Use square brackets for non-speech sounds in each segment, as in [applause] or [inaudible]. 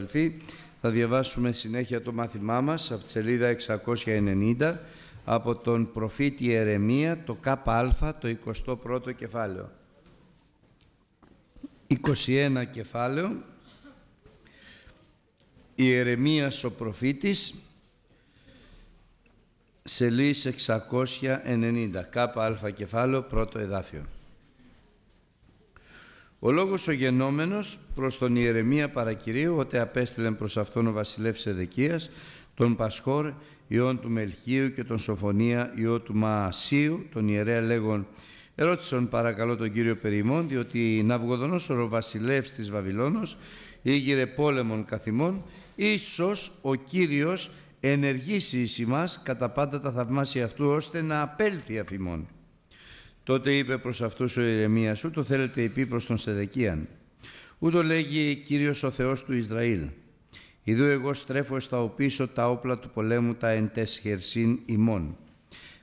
Αδελφοί, θα διαβάσουμε συνέχεια το μάθημά μας από τη σελίδα 690 από τον προφήτη Ερεμία, το ΚΑΠΑ το 21ο κεφάλαιο. 21 κεφάλαιο. Η Ερεμίας ο προφήτης, Ερεμία ο προφητης σελιδα 690, ΚΑΠΑ κεφάλαιο, πρώτο εδάφιο. Ο λόγος ο γενόμενος προς τον Ιερεμία παρακυρίου ότι απέστειλε προς αυτόν ο βασιλεύς Εδεκίας τον Πασχόρ ιών του Μελχίου και τον Σοφονία ιό του Μαασίου τον ιερέα λέγον Ερώτησον παρακαλώ τον κύριο Περιμόν, διότι Ναυγοδονός ο βασιλεύς της Βαβυλώνος ήγηρε πόλεμον καθημών, ίσως ο Κύριος ενεργήσει εις κατά πάντα τα θαυμάσια αυτού, ώστε να απέλθει αφημών. Τότε είπε προς αυτούς ο Ιερεμίας, ούτω θέλετε επί προς τον Σεδεκίαν. Ούτω λέγει Κύριος ο Θεός του Ισραήλ. Ιδού εγώ στρέφω στα οπίσω τα όπλα του πολέμου τα εν τέσχερσίν ημών,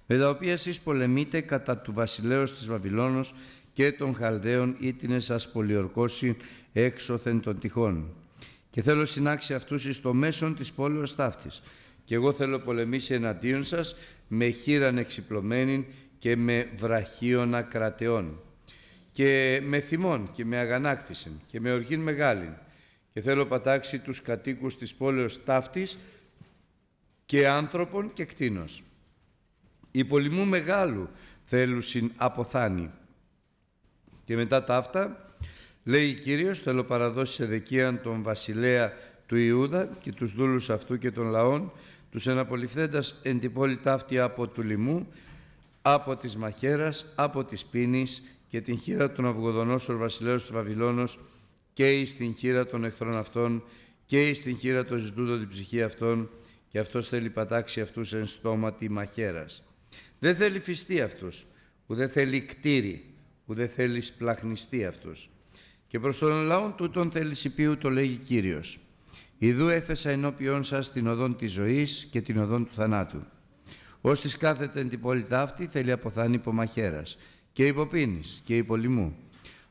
με τα οποία εσείς πολεμείτε κατά του βασιλέως της Βαβυλώνος και των Χαλδαίων ή την εσάς πολιορκώσει έξωθεν των τυχών. Και θέλω συνάξει αυτούς εις το μέσον της πόλεως ταύτης. Και εγώ θέλω πολεμήσει εναντίον σας με χείραν εξυπλωμένην και με βραχίωνα κρατεών και με θυμών και με αγανάκτηση και με οργήν μεγάλην και θέλω πατάξει τους κατοίκους της πόλεως ταύτης και άνθρωπον και κτίνος. Η πολυμού μεγάλου θέλουσιν αποθάνει. Και μετά τα αυτά λέει Κύριος θέλω παραδώσει σε δεκίαν τον βασιλέα του Ιούδα και τους δούλους αυτού και των λαών τους εναπολυφθέντας εν την πόλη ταύτη από του λοιμού από της μαχαίρας, από της πίνης και την χείρα των ο βασιλέως του Βαβυλώνος και εις την χείρα των εχθρών αυτών και εις την χείρα των ζητούντων την ψυχή αυτών και αυτός θέλει πατάξει αυτούς εν στόμα τη μαχαίρας. Δεν θέλει φυστεί αυτούς, ούτε θέλει κτίρι, ούτε θέλει σπλαχνιστή αυτούς. Και προς τον λαόν τούτον θέλει σιπίου το λέγει Κύριος. Ιδού έθεσα ενώπιόν σας την οδόν της ζωής και την οδόν του θανάτου. Όστι κάθεται εν την πόλη ταύτη, θέλει αποθάνει υπομαχαίρα και υποπίνη και υπολοιμού.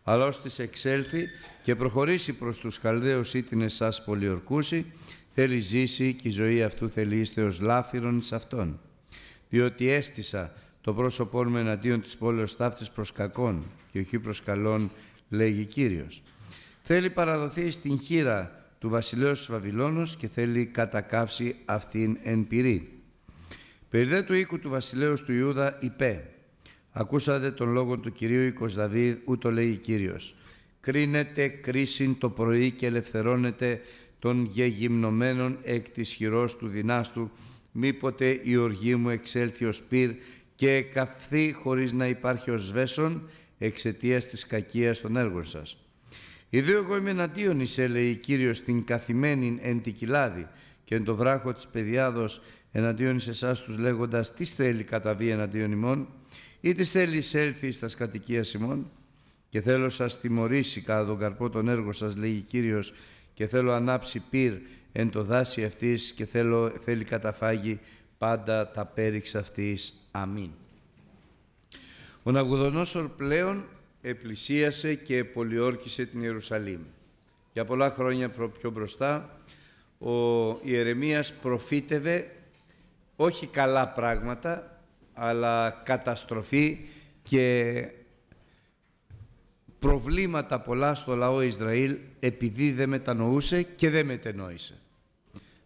Αλλά ως εξέλθει και προχωρήσει προς τους χαλδαίους την εσάς πολιορκούση θέλει ζήσει και η ζωή αυτού θέλει είστε ως λάφυρον εις αυτόν. Διότι αίσθησα το πρόσωπό μου εναντίον της πόλεως ταύτης προς κακών και όχι προς καλών, λέγει κύριος. Θέλει παραδοθεί στην χείρα του βασιλέως της Βαβυλώνος και θέλει κατακάψει αυτήν εν πυρή. Περιδέ του οίκου του βασιλέως του Ιούδα είπε «Ακούσατε τον λόγο του Κυρίου οίκος Δαβίδ, ούτω λέγει Κύριος. Κρίνεται κρίσιν το πρωί και ελευθερώνεται των γεγυμνωμένων εκ της χειρός του δυνάστου, μήποτε η οργή μου εξέλθει ως πυρ και καυθεί χωρίς να υπάρχει ως βέσον εξαιτίας της κακίας των έργων σας. Ιδίω εγώ είμαι εναντίον εισέ, λέει Κύριος, την καθημένη εν τη κοιλάδη, και εν το βράχο της Παιδιάδος εναντίον σε εσάς τους λέγοντας «Τι θέλει καταβεί εναντίον ημών» ή «Τι θέλει εισέλθει στα τας κατοικίας ημών» και θέλω σας τιμωρήσει κατά τον καρπό τον έργο σας λέγει Κύριος και θέλω ανάψει πυρ εν το δάση αυτής και θέλω, θέλει καταφάγει πάντα τα πέριξ αυτής. Αμήν. Ο Ναγουδονόσορ πλέον επλησίασε και πολιόρκησε την Ιερουσαλήμ. Για πολλά χρόνια πιο μπροστά ο Ιερεμίας προφήτευε όχι καλά πράγματα, αλλά καταστροφή και προβλήματα πολλά στο λαό Ισραήλ επειδή δεν μετανοούσε και δεν μετενόησε.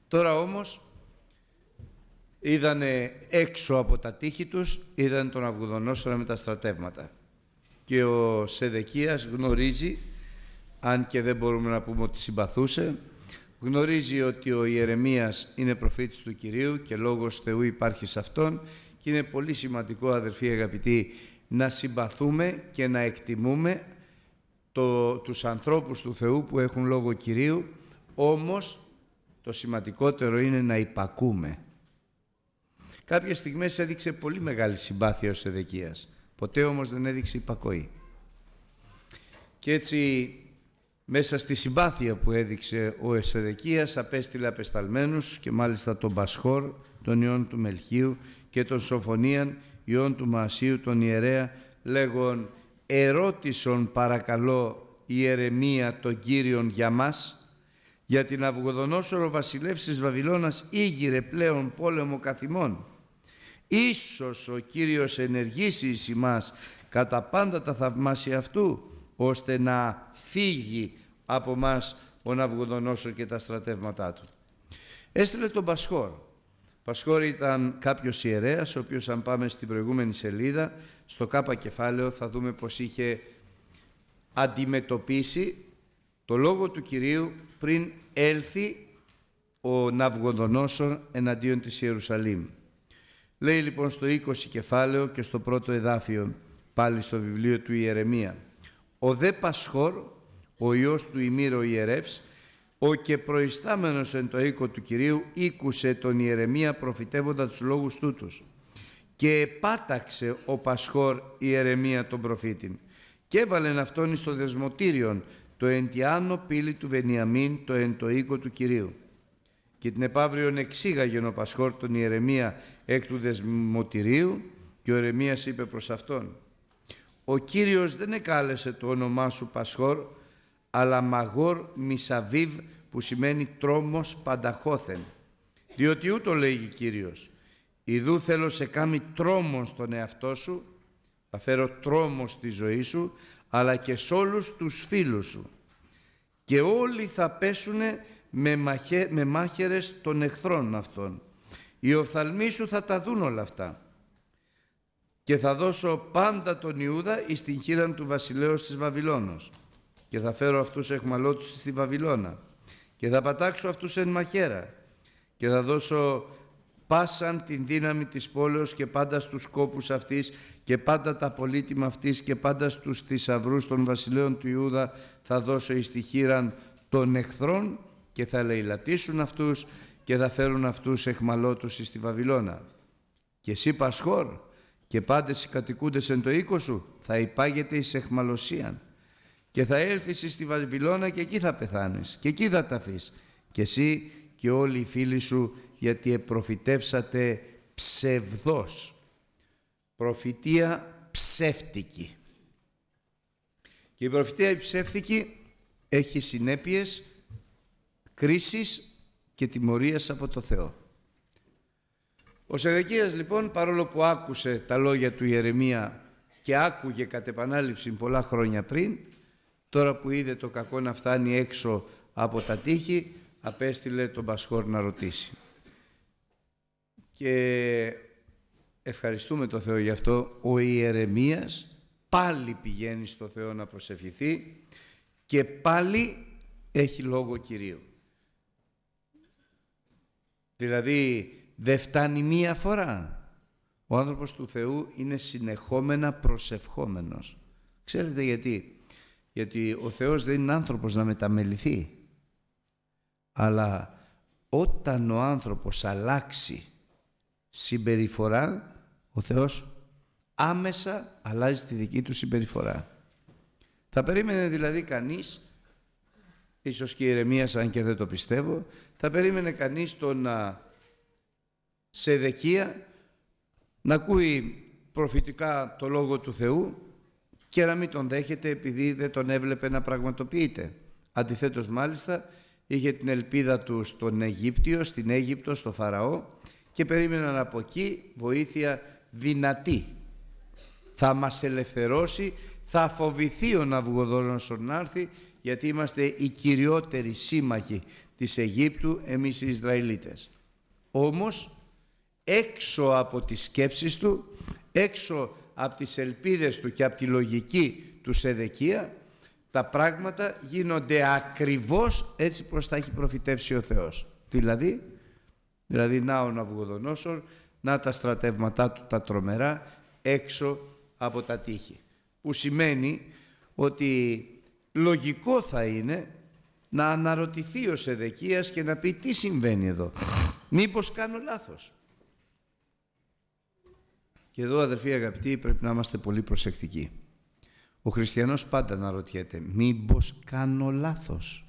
Τώρα όμως είδανε έξω από τα τείχη τους, είδαν τον Αυγουδονόσορα με τα στρατεύματα. Και ο Σεδεκίας γνωρίζει, αν και δεν μπορούμε να πούμε ότι συμπαθούσε, Γνωρίζει ότι ο Ιερεμίας είναι προφήτης του Κυρίου και λόγος Θεού υπάρχει σε αυτόν και είναι πολύ σημαντικό αδερφοί αγαπητοί να συμπαθούμε και να εκτιμούμε το, τους ανθρώπους του Θεού που έχουν λόγο Κυρίου όμως το σημαντικότερο είναι να υπακούμε. Κάποιες στιγμές έδειξε πολύ μεγάλη συμπάθεια ο Σεδεκίας ποτέ όμως δεν έδειξε υπακοή. Και έτσι μέσα στη συμπάθεια που έδειξε ο Εσεδεκίας απέστειλε απεσταλμένους και μάλιστα τον Πασχόρ, τον Ιών του Μελχίου και τον Σοφονίαν, Ιών του Μασίου τον Ιερέα, λέγον «Ερώτησον παρακαλώ η ερεμία τον Κύριον για μας» για την Αυγοδονόσορο βασιλεύς της Βαβυλώνας ήγηρε πλέον πόλεμο καθημών. Ίσως ο Κύριος ενεργήσει εις κατά πάντα τα θαυμάσια αυτού ώστε να φύγει από μας ο Ναυγουδονόσο και τα στρατεύματά του. Έστειλε τον Πασχόρ. Πασχόρ ήταν κάποιος ιερέας, ο οποίος αν πάμε στην προηγούμενη σελίδα, στο κάπα κεφάλαιο θα δούμε πως είχε αντιμετωπίσει το λόγο του Κυρίου πριν έλθει ο Ναυγοδονόσο εναντίον της Ιερουσαλήμ. Λέει λοιπόν στο 20 κεφάλαιο και στο πρώτο εδάφιο, πάλι στο βιβλίο του Ιερεμία. Ο δε Πασχόρ, ο Υιός του ημίρο ιερεύς, ο και προϊστάμενος εν το οίκο του Κυρίου ήκουσε τον Ιερεμία προφητεύοντα τους λόγους τούτους. Και επάταξε ο Πασχόρ Ιερεμία τον προφήτην και έβαλεν αυτόν στο δεσμοτήριον το εντιάνο πύλη του Βενιαμίν το εν το οίκο του Κυρίου. Και την επαύριον εξήγαγεν ο Πασχόρ τον Ιερεμία εκ του δεσμοτηρίου και ο Ιερεμίας είπε προς αυτόν ο Κύριος δεν εκάλεσε το όνομά σου Πασχόρ, αλλά Μαγόρ Μισαβίβ που σημαίνει τρόμος πανταχώθεν. Διότι ούτω λέγει Κύριος, «Ιδού θέλω σε κάνει τρόμο στον εαυτό σου, θα φέρω τρόμο στη ζωή σου, αλλά και σε όλους τους φίλους σου. Και όλοι θα πέσουνε με, μαχε, με μάχερες των εχθρών αυτών. Οι οφθαλμοί σου θα τα δουν όλα αυτά και θα δώσω πάντα τον Ιούδα εις χείραν του βασιλέως της Βαβυλώνος και θα φέρω αυτούς εχμαλώτους στη Βαβυλώνα και θα πατάξω αυτούς εν μαχαίρα και θα δώσω πάσαν την δύναμη της πόλεως και πάντα στους κόπους αυτής και πάντα τα πολύτιμα αυτής και πάντα στους θησαυρούς των βασιλέων του Ιούδα θα δώσω εις τη χείραν των εχθρών και θα λαιλατίσουν αυτούς και θα φέρουν αυτούς εχμαλώτους στη Βαβυλώνα. Και εσύ Πασχόρ, και πάντες οι κατοικούντες εν το οίκο σου, θα υπάγεται εις εχμαλωσίαν. Και θα έλθεις στη Βαβυλώνα και εκεί θα πεθάνεις και εκεί θα ταφείς. Και εσύ και όλοι οι φίλοι σου γιατί επροφητεύσατε ψευδός. Προφητεία ψεύτικη. Και η προφητεία ψεύτικη έχει συνέπειες κρίσης και τιμωρίας από το Θεό. Ο Σεδεκίας λοιπόν παρόλο που άκουσε τα λόγια του Ιερεμία και άκουγε κατ' επανάληψη πολλά χρόνια πριν τώρα που είδε το κακό να φτάνει έξω από τα τείχη απέστειλε τον Πασχόρ να ρωτήσει. Και ευχαριστούμε τον Θεό γι' αυτό ο Ιερεμίας πάλι πηγαίνει στο Θεό να προσευχηθεί και πάλι έχει λόγο Κυρίου. Δηλαδή δεν φτάνει μία φορά. Ο άνθρωπος του Θεού είναι συνεχόμενα προσευχόμενος. Ξέρετε γιατί. Γιατί ο Θεός δεν είναι άνθρωπος να μεταμεληθεί. Αλλά όταν ο άνθρωπος αλλάξει συμπεριφορά, ο Θεός άμεσα αλλάζει τη δική του συμπεριφορά. Θα περίμενε δηλαδή κανείς, ίσως και η ηρεμία αν και δεν το πιστεύω, θα περίμενε κανείς το να σε δεκία, να ακούει προφητικά το Λόγο του Θεού και να μην τον δέχεται επειδή δεν τον έβλεπε να πραγματοποιείται. Αντιθέτως μάλιστα είχε την ελπίδα του στον Αιγύπτιο, στην Αίγυπτο, στο Φαραώ και περίμεναν από εκεί βοήθεια δυνατή. Θα μας ελευθερώσει, θα φοβηθεί ο Ναυγοδόνος να έρθει γιατί είμαστε οι κυριότεροι σύμμαχοι της Αιγύπτου εμείς οι Ισραηλίτες. Όμως έξω από τις σκέψεις του, έξω από τις ελπίδες του και από τη λογική του Σεδεκία, τα πράγματα γίνονται ακριβώς έτσι πως τα έχει προφητεύσει ο Θεός. Δηλαδή, δηλαδή να ο Ναυγοδονόσορ, να τα στρατεύματά του τα τρομερά έξω από τα τείχη. Που σημαίνει ότι λογικό θα είναι να αναρωτηθεί ο Σεδεκίας και να πει τι συμβαίνει εδώ. Μήπως κάνω λάθος. Και εδώ, αδερφοί αγαπητοί, πρέπει να είμαστε πολύ προσεκτικοί. Ο χριστιανός πάντα να ρωτιέται, μήπως κάνω λάθος.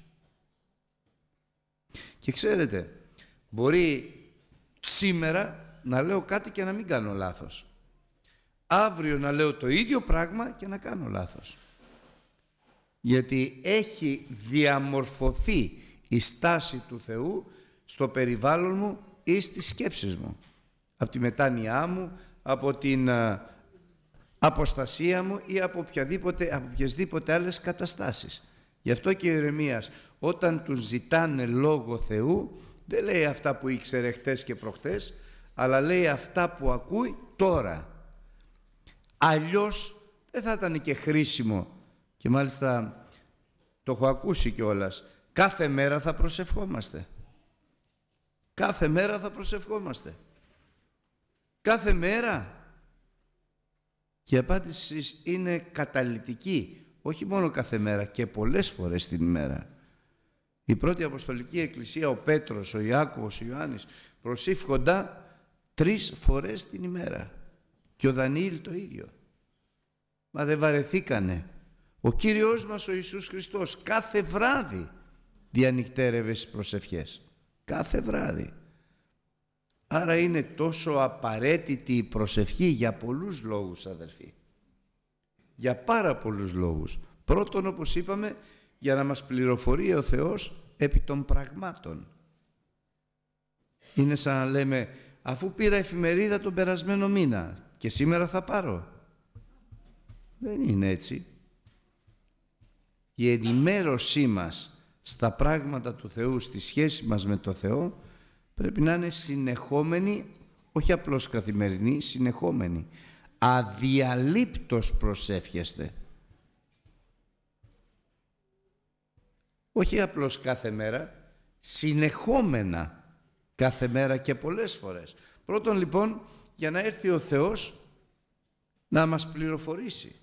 Και ξέρετε, μπορεί σήμερα να λέω κάτι και να μην κάνω λάθος. Αύριο να λέω το ίδιο πράγμα και να κάνω λάθος. Γιατί έχει διαμορφωθεί η στάση του Θεού στο περιβάλλον μου ή στις σκέψεις μου. Από τη μετάνοιά μου, από την αποστασία μου ή από, οποιαδήποτε, από οποιασδήποτε άλλες καταστάσεις. Γι' αυτό και η Ιερεμίας όταν τους ζητάνε λόγο Θεού δεν λέει αυτά που ήξερε χτες και προχτές αλλά λέει αυτά που ακούει τώρα. Αλλιώς δεν θα ήταν και χρήσιμο και μάλιστα το έχω ακούσει κιόλας. Κάθε μέρα θα προσευχόμαστε. Κάθε μέρα θα προσευχόμαστε κάθε μέρα. Και η απάντηση είναι καταλητική, όχι μόνο κάθε μέρα και πολλές φορές την ημέρα. Η πρώτη Αποστολική Εκκλησία, ο Πέτρος, ο Ιάκωβος, ο Ιωάννης προσήφχοντα τρεις φορές την ημέρα. Και ο Δανίλη το ίδιο. Μα δεν βαρεθήκανε. Ο Κύριος μας ο Ιησούς Χριστός κάθε βράδυ διανυκτέρευε στις προσευχές. Κάθε βράδυ. Άρα είναι τόσο απαραίτητη η προσευχή για πολλούς λόγους αδερφοί. Για πάρα πολλούς λόγους. Πρώτον όπως είπαμε για να μας πληροφορεί ο Θεός επί των πραγμάτων. Είναι σαν να λέμε αφού πήρα εφημερίδα τον περασμένο μήνα και σήμερα θα πάρω. Δεν είναι έτσι. Η ενημέρωσή μας στα πράγματα του Θεού, στη σχέση μας με το Θεό πρέπει να είναι συνεχόμενη, όχι απλώς καθημερινή, συνεχόμενη. Αδιαλείπτος προσεύχεστε. Όχι απλώς κάθε μέρα, συνεχόμενα κάθε μέρα και πολλές φορές. Πρώτον λοιπόν, για να έρθει ο Θεός να μας πληροφορήσει,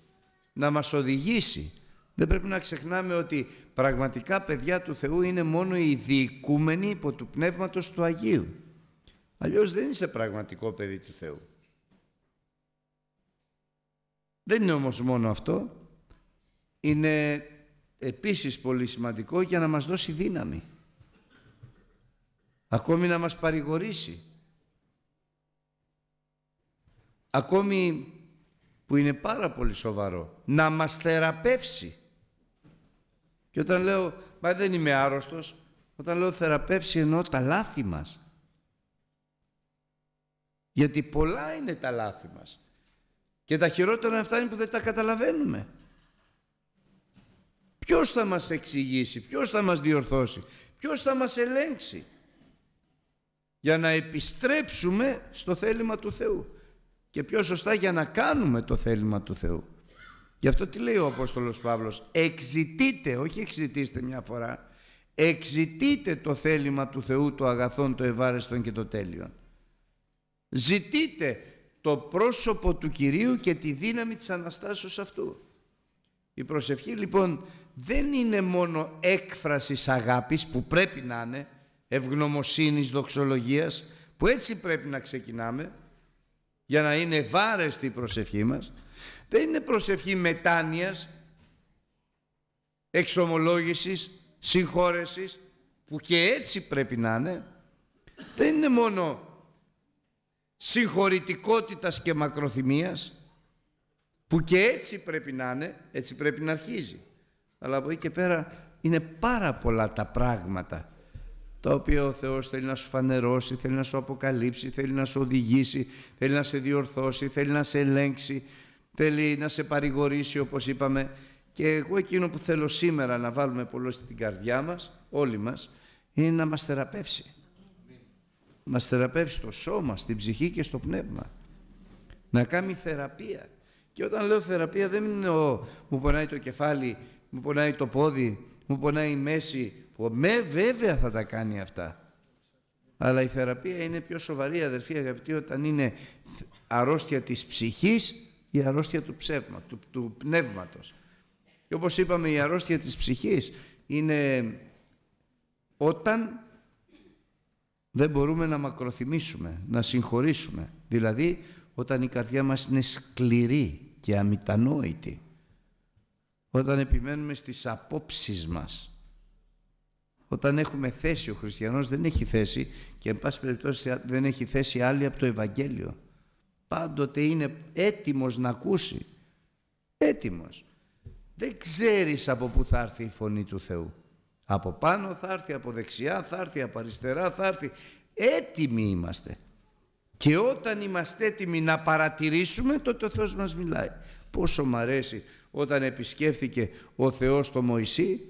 να μας οδηγήσει, δεν πρέπει να ξεχνάμε ότι πραγματικά παιδιά του Θεού είναι μόνο οι διοικούμενοι υπό του Πνεύματος του Αγίου. Αλλιώς δεν είσαι πραγματικό παιδί του Θεού. Δεν είναι όμως μόνο αυτό. Είναι επίσης πολύ σημαντικό για να μας δώσει δύναμη. Ακόμη να μας παρηγορήσει. Ακόμη που είναι πάρα πολύ σοβαρό. Να μας θεραπεύσει. Και όταν λέω, μα δεν είμαι άρρωστος, όταν λέω θεραπεύσει εννοώ τα λάθη μας. Γιατί πολλά είναι τα λάθη μας. Και τα χειρότερα αυτά είναι που δεν τα καταλαβαίνουμε. Ποιος θα μας εξηγήσει, ποιος θα μας διορθώσει, ποιος θα μας ελέγξει για να επιστρέψουμε στο θέλημα του Θεού και πιο σωστά για να κάνουμε το θέλημα του Θεού. Γι' αυτό τι λέει ο Απόστολος Παύλος. Εξητείτε, όχι εξητήστε μια φορά, εξητείτε το θέλημα του Θεού, το αγαθόν, το ευάρεστον και το τέλειον. Ζητείτε το πρόσωπο του Κυρίου και τη δύναμη της Αναστάσεως αυτού. Η προσευχή λοιπόν δεν είναι μόνο έκφρασης αγάπης που πρέπει να είναι, ευγνωμοσύνης, δοξολογίας, που έτσι πρέπει να ξεκινάμε για να είναι βάρεστη η προσευχή μας, δεν είναι προσευχή μετάνοιας, εξομολόγησης, συγχώρεσης, που και έτσι πρέπει να είναι. Δεν είναι μόνο συγχωρητικότητας και μακροθυμίας, που και έτσι πρέπει να είναι, έτσι πρέπει να αρχίζει. Αλλά από εκεί και πέρα είναι πάρα πολλά τα πράγματα τα οποία ο Θεός θέλει να σου φανερώσει, θέλει να σου αποκαλύψει, θέλει να σου οδηγήσει, θέλει να σε διορθώσει, θέλει να σε ελέγξει, θέλει να σε παρηγορήσει όπως είπαμε και εγώ εκείνο που θέλω σήμερα να βάλουμε πολλό στην καρδιά μας, όλοι μας, είναι να μας θεραπεύσει. Μας θεραπεύσει στο σώμα, στην ψυχή και στο πνεύμα. Να κάνει θεραπεία. Και όταν λέω θεραπεία δεν είναι ο, μου πονάει το κεφάλι, μου πονάει το πόδι, μου πονάει η μέση. Που με βέβαια θα τα κάνει αυτά. Αλλά η θεραπεία είναι πιο σοβαρή αδερφή αγαπητή όταν είναι αρρώστια της ψυχής η αρρώστια του, ψεύμα, του, πνεύματος. Και όπως είπαμε η αρρώστια της ψυχής είναι όταν δεν μπορούμε να μακροθυμίσουμε, να συγχωρήσουμε. Δηλαδή όταν η καρδιά μας είναι σκληρή και αμητανόητη. Όταν επιμένουμε στις απόψεις μας. Όταν έχουμε θέση, ο χριστιανός δεν έχει θέση και εν πάση περιπτώσει δεν έχει θέση άλλη από το Ευαγγέλιο πάντοτε είναι έτοιμος να ακούσει. Έτοιμος. Δεν ξέρεις από πού θα έρθει η φωνή του Θεού. Από πάνω θα έρθει, από δεξιά θα έρθει, από αριστερά θα έρθει. Έτοιμοι είμαστε. Και όταν είμαστε έτοιμοι να παρατηρήσουμε, τότε ο Θεός μας μιλάει. Πόσο μ' αρέσει όταν επισκέφθηκε ο Θεός το Μωυσή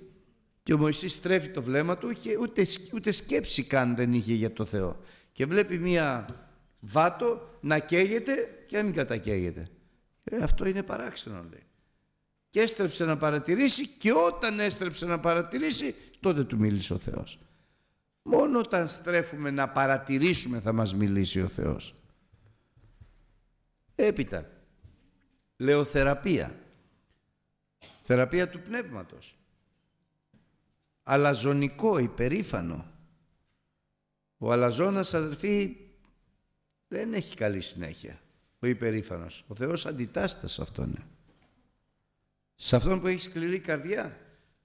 και ο Μωυσής στρέφει το βλέμμα του και ούτε, ούτε σκέψη καν δεν είχε για το Θεό. Και βλέπει μία βάτο να καίγεται και να μην κατακαίγεται. Ε, αυτό είναι παράξενο λέει. Και έστρεψε να παρατηρήσει και όταν έστρεψε να παρατηρήσει τότε του μίλησε ο Θεός. Μόνο όταν στρέφουμε να παρατηρήσουμε θα μας μιλήσει ο Θεός. Έπειτα, λεοθεραπεία. Θεραπεία του πνεύματος. Αλαζονικό, υπερήφανο. Ο αλαζόνας αδερφοί δεν έχει καλή συνέχεια. Ο υπερήφανο. Ο Θεός αντιτάσσεται σε αυτόν. Ναι. Σε αυτόν που έχει σκληρή καρδιά,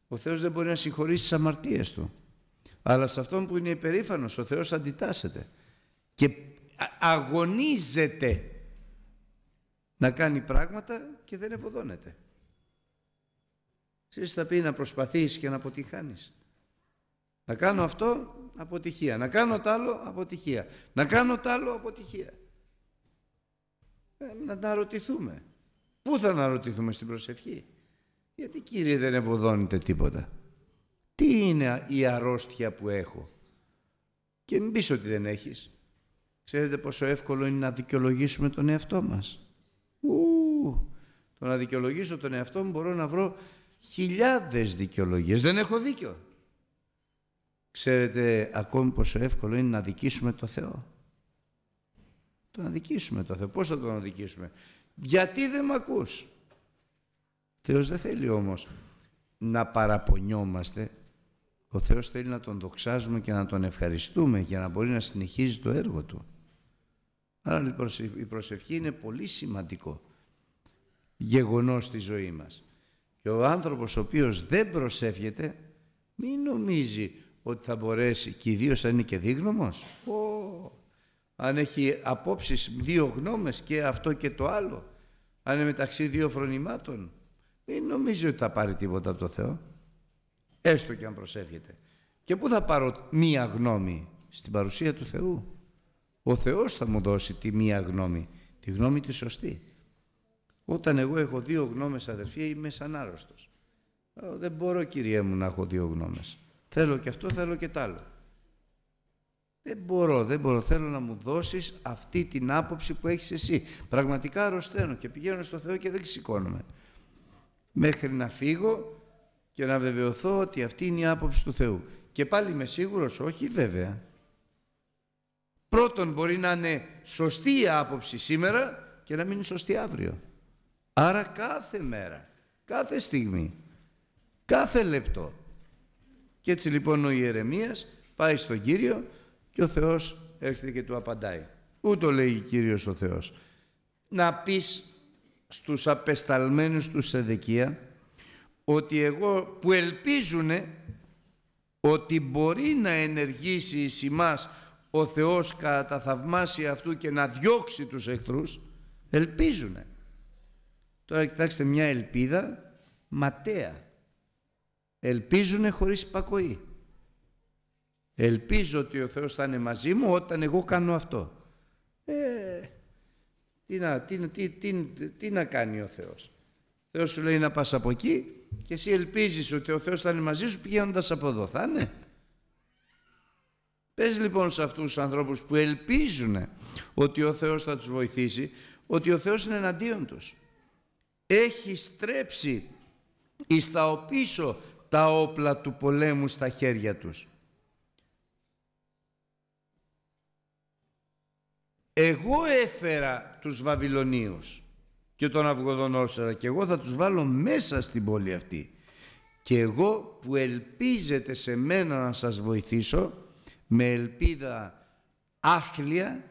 ο Θεός δεν μπορεί να συγχωρήσει τις αμαρτίες του. Αλλά σε αυτόν που είναι υπερήφανος, ο Θεός αντιτάσσεται και αγωνίζεται να κάνει πράγματα και δεν ευωδώνεται. Ξέρεις θα πει να προσπαθείς και να αποτυχάνεις. Θα κάνω αυτό αποτυχία. Να κάνω τ' άλλο, αποτυχία. Να κάνω τ' άλλο, αποτυχία. Ε, να αναρωτηθούμε. Πού θα αναρωτηθούμε στην προσευχή. Γιατί Κύριε δεν ευωδώνεται τίποτα. Τι είναι η αρρώστια που έχω. Και μην πεις ότι δεν έχεις. Ξέρετε πόσο εύκολο είναι να δικαιολογήσουμε τον εαυτό μας. Ου, το να δικαιολογήσω τον εαυτό μου μπορώ να βρω χιλιάδες δικαιολογίες. Δεν έχω δίκιο. Ξέρετε ακόμη πόσο εύκολο είναι να δικήσουμε το Θεό. Το να δικήσουμε το Θεό. Πώς θα τον δικήσουμε. Γιατί δεν με ακούς. Θεός δεν θέλει όμως να παραπονιόμαστε. Ο Θεός θέλει να τον δοξάζουμε και να τον ευχαριστούμε για να μπορεί να συνεχίζει το έργο Του. Άρα λοιπόν, η προσευχή είναι πολύ σημαντικό γεγονός στη ζωή μας. Και ο άνθρωπος ο οποίος δεν προσεύχεται μην νομίζει ότι θα μπορέσει και ιδίω αν είναι και δίγνωμος. αν έχει απόψεις δύο γνώμες και αυτό και το άλλο. Αν είναι μεταξύ δύο φρονημάτων. Μην νομίζει ότι θα πάρει τίποτα από το Θεό. Έστω και αν προσεύχεται. Και πού θα πάρω μία γνώμη. Στην παρουσία του Θεού. Ο Θεός θα μου δώσει τη μία γνώμη. Τη γνώμη τη σωστή. Όταν εγώ έχω δύο γνώμες αδερφοί είμαι σαν άρρωστος. Ε, δεν μπορώ κυρία μου να έχω δύο γνώμες. Θέλω και αυτό, θέλω και τ' άλλο. Δεν μπορώ, δεν μπορώ. Θέλω να μου δώσεις αυτή την άποψη που έχεις εσύ. Πραγματικά αρρωσταίνω και πηγαίνω στο Θεό και δεν ξηκώνομαι. Μέχρι να φύγω και να βεβαιωθώ ότι αυτή είναι η άποψη του Θεού. Και πάλι είμαι σίγουρος, όχι βέβαια. Πρώτον μπορεί να είναι σωστή η άποψη σήμερα και να μην είναι σωστή αύριο. Άρα κάθε μέρα, κάθε στιγμή, κάθε λεπτό και έτσι λοιπόν ο Ιερεμίας πάει στον Κύριο και ο Θεός έρχεται και του απαντάει. Ούτω λέει Κύριος ο Θεός. Να πεις στους απεσταλμένους του σε Σεδεκία ότι εγώ που ελπίζουνε ότι μπορεί να ενεργήσει εις εμάς ο Θεός κατά τα αυτού και να διώξει τους εχθρούς ελπίζουνε. Τώρα κοιτάξτε μια ελπίδα ματέα ελπίζουν χωρίς υπακοή. Ελπίζω ότι ο Θεός θα είναι μαζί μου όταν εγώ κάνω αυτό. Ε, τι, να, τι, τι, τι, τι να κάνει ο Θεός. Ο Θεός σου λέει να πας από εκεί και εσύ ελπίζεις ότι ο Θεός θα είναι μαζί σου πηγαίνοντας από εδώ. Θα είναι. Πες λοιπόν σε αυτούς τους ανθρώπους που ελπίζουν ότι ο Θεός θα τους βοηθήσει, ότι ο Θεός είναι εναντίον τους. Έχει στρέψει εις τα οπίσω τα όπλα του πολέμου στα χέρια τους. Εγώ έφερα τους Βαβυλωνίους και τον Αυγοδονόσαρα και εγώ θα τους βάλω μέσα στην πόλη αυτή. Και εγώ που ελπίζετε σε μένα να σας βοηθήσω με ελπίδα άχλια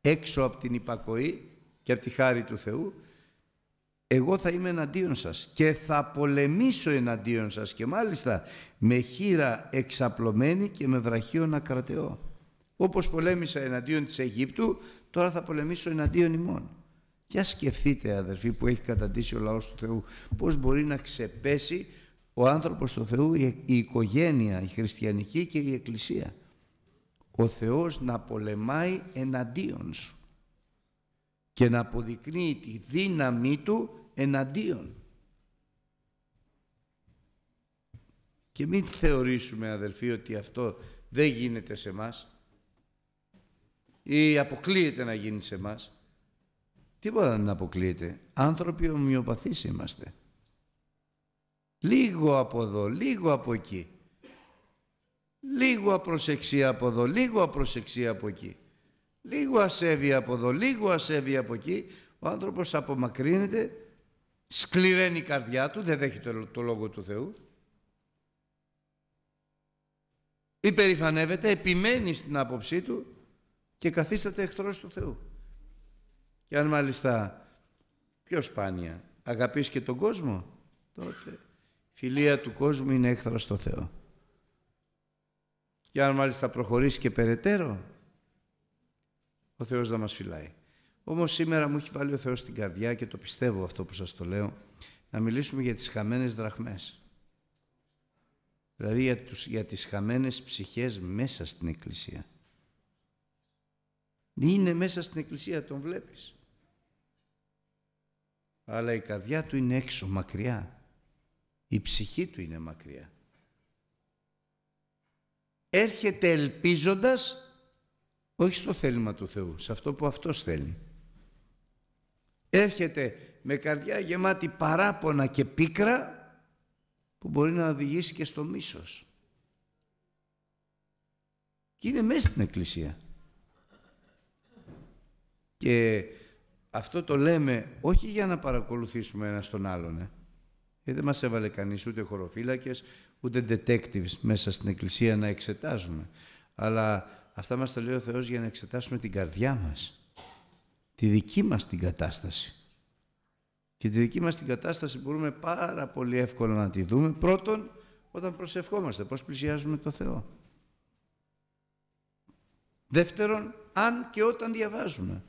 έξω από την υπακοή και από τη χάρη του Θεού εγώ θα είμαι εναντίον σας και θα πολεμήσω εναντίον σας και μάλιστα με χείρα εξαπλωμένη και με βραχείο να κρατεώ. Όπως πολέμησα εναντίον της Αιγύπτου, τώρα θα πολεμήσω εναντίον ημών. Για σκεφτείτε αδερφοί που έχει καταντήσει ο λαός του Θεού πώς μπορεί να ξεπέσει ο άνθρωπος του Θεού, η οικογένεια, η χριστιανική και η εκκλησία. Ο Θεός να πολεμάει εναντίον σου και να αποδεικνύει τη δύναμή του εναντίον. Και μην θεωρήσουμε αδελφοί ότι αυτό δεν γίνεται σε μας ή αποκλείεται να γίνει σε μας. μπορεί να αποκλείεται. Άνθρωποι ομοιοπαθείς είμαστε. Λίγο από εδώ, λίγο από εκεί. Λίγο απροσεξία από εδώ, λίγο απροσεξία από εκεί. Λίγο ασέβεια από εδώ, λίγο ασέβεια από εκεί. Ο άνθρωπος απομακρύνεται, σκληραίνει η καρδιά του, δεν δέχεται το, Λόγο του Θεού. Υπερηφανεύεται, επιμένει στην άποψή του και καθίσταται εχθρός του Θεού. Και αν μάλιστα πιο σπάνια αγαπείς και τον κόσμο, τότε φιλία του κόσμου είναι έχθρος στο Θεό. Και αν μάλιστα προχωρήσει και περαιτέρω, ο Θεός να μας φυλάει. Όμως σήμερα μου έχει βάλει ο Θεός στην καρδιά και το πιστεύω αυτό που σας το λέω, να μιλήσουμε για τις χαμένες δραχμές. Δηλαδή για, τις χαμένες ψυχές μέσα στην Εκκλησία. Είναι μέσα στην Εκκλησία, τον βλέπεις. Αλλά η καρδιά του είναι έξω, μακριά. Η ψυχή του είναι μακριά. Έρχεται ελπίζοντας όχι στο θέλημα του Θεού, σε αυτό που Αυτός θέλει. Έρχεται με καρδιά γεμάτη παράπονα και πίκρα που μπορεί να οδηγήσει και στο μίσος. Και είναι μέσα στην Εκκλησία. Και αυτό το λέμε όχι για να παρακολουθήσουμε ένα τον άλλον. Ε. ε. δεν μας έβαλε κανείς ούτε χωροφύλακες, ούτε detectives μέσα στην Εκκλησία να εξετάζουμε. Αλλά Αυτά μας τα λέει ο Θεός για να εξετάσουμε την καρδιά μας, τη δική μας την κατάσταση. Και τη δική μας την κατάσταση μπορούμε πάρα πολύ εύκολα να τη δούμε πρώτον όταν προσευχόμαστε, πώς πλησιάζουμε το Θεό. Δεύτερον, αν και όταν διαβάζουμε.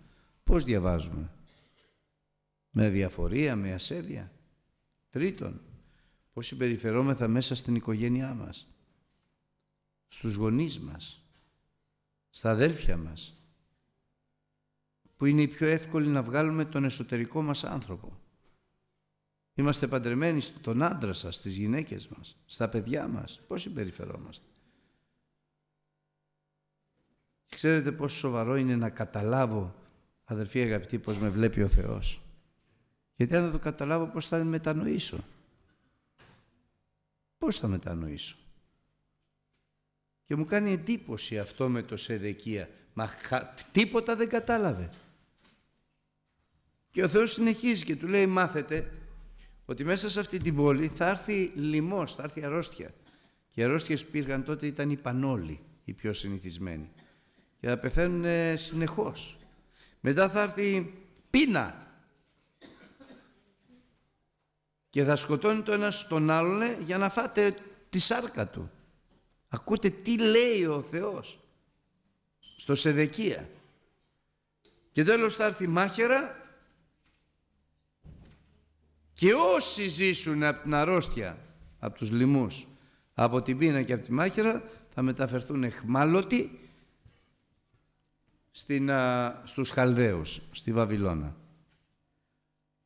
Πώς διαβάζουμε. Με διαφορία, με ασέβεια. Τρίτον, πώς συμπεριφερόμεθα μέσα στην οικογένειά μας, στους γονείς μας, στα αδέλφια μας, που είναι η πιο εύκολη να βγάλουμε τον εσωτερικό μας άνθρωπο. Είμαστε παντρεμένοι στον άντρα σας, στις γυναίκες μας, στα παιδιά μας. Πώς συμπεριφερόμαστε. Ξέρετε πόσο σοβαρό είναι να καταλάβω, αδερφοί αγαπητοί, πώς με βλέπει ο Θεός. Γιατί αν δεν το καταλάβω, πώς θα μετανοήσω. Πώς θα μετανοήσω. Και μου κάνει εντύπωση αυτό με το Σεδεκία. Μα τίποτα δεν κατάλαβε. Και ο Θεός συνεχίζει και του λέει μάθετε ότι μέσα σε αυτή την πόλη θα έρθει λοιμός, θα έρθει αρρώστια. Και οι αρρώστιες πήγαν τότε ήταν οι πανόλοι, οι πιο συνηθισμένοι. Και θα πεθαίνουν ε, συνεχώς. Μετά θα έρθει πείνα. Και θα σκοτώνει το ένα στον άλλον ε, για να φάτε τη σάρκα του. Ακούτε τι λέει ο Θεός στο Σεδεκία. Και τέλος θα έρθει μάχαιρα και όσοι ζήσουν από την αρρώστια, από τους λοιμούς, από την πείνα και από τη μάχαιρα θα μεταφερθούν εχμάλωτοι στην, α, στους Χαλδαίους, στη Βαβυλώνα.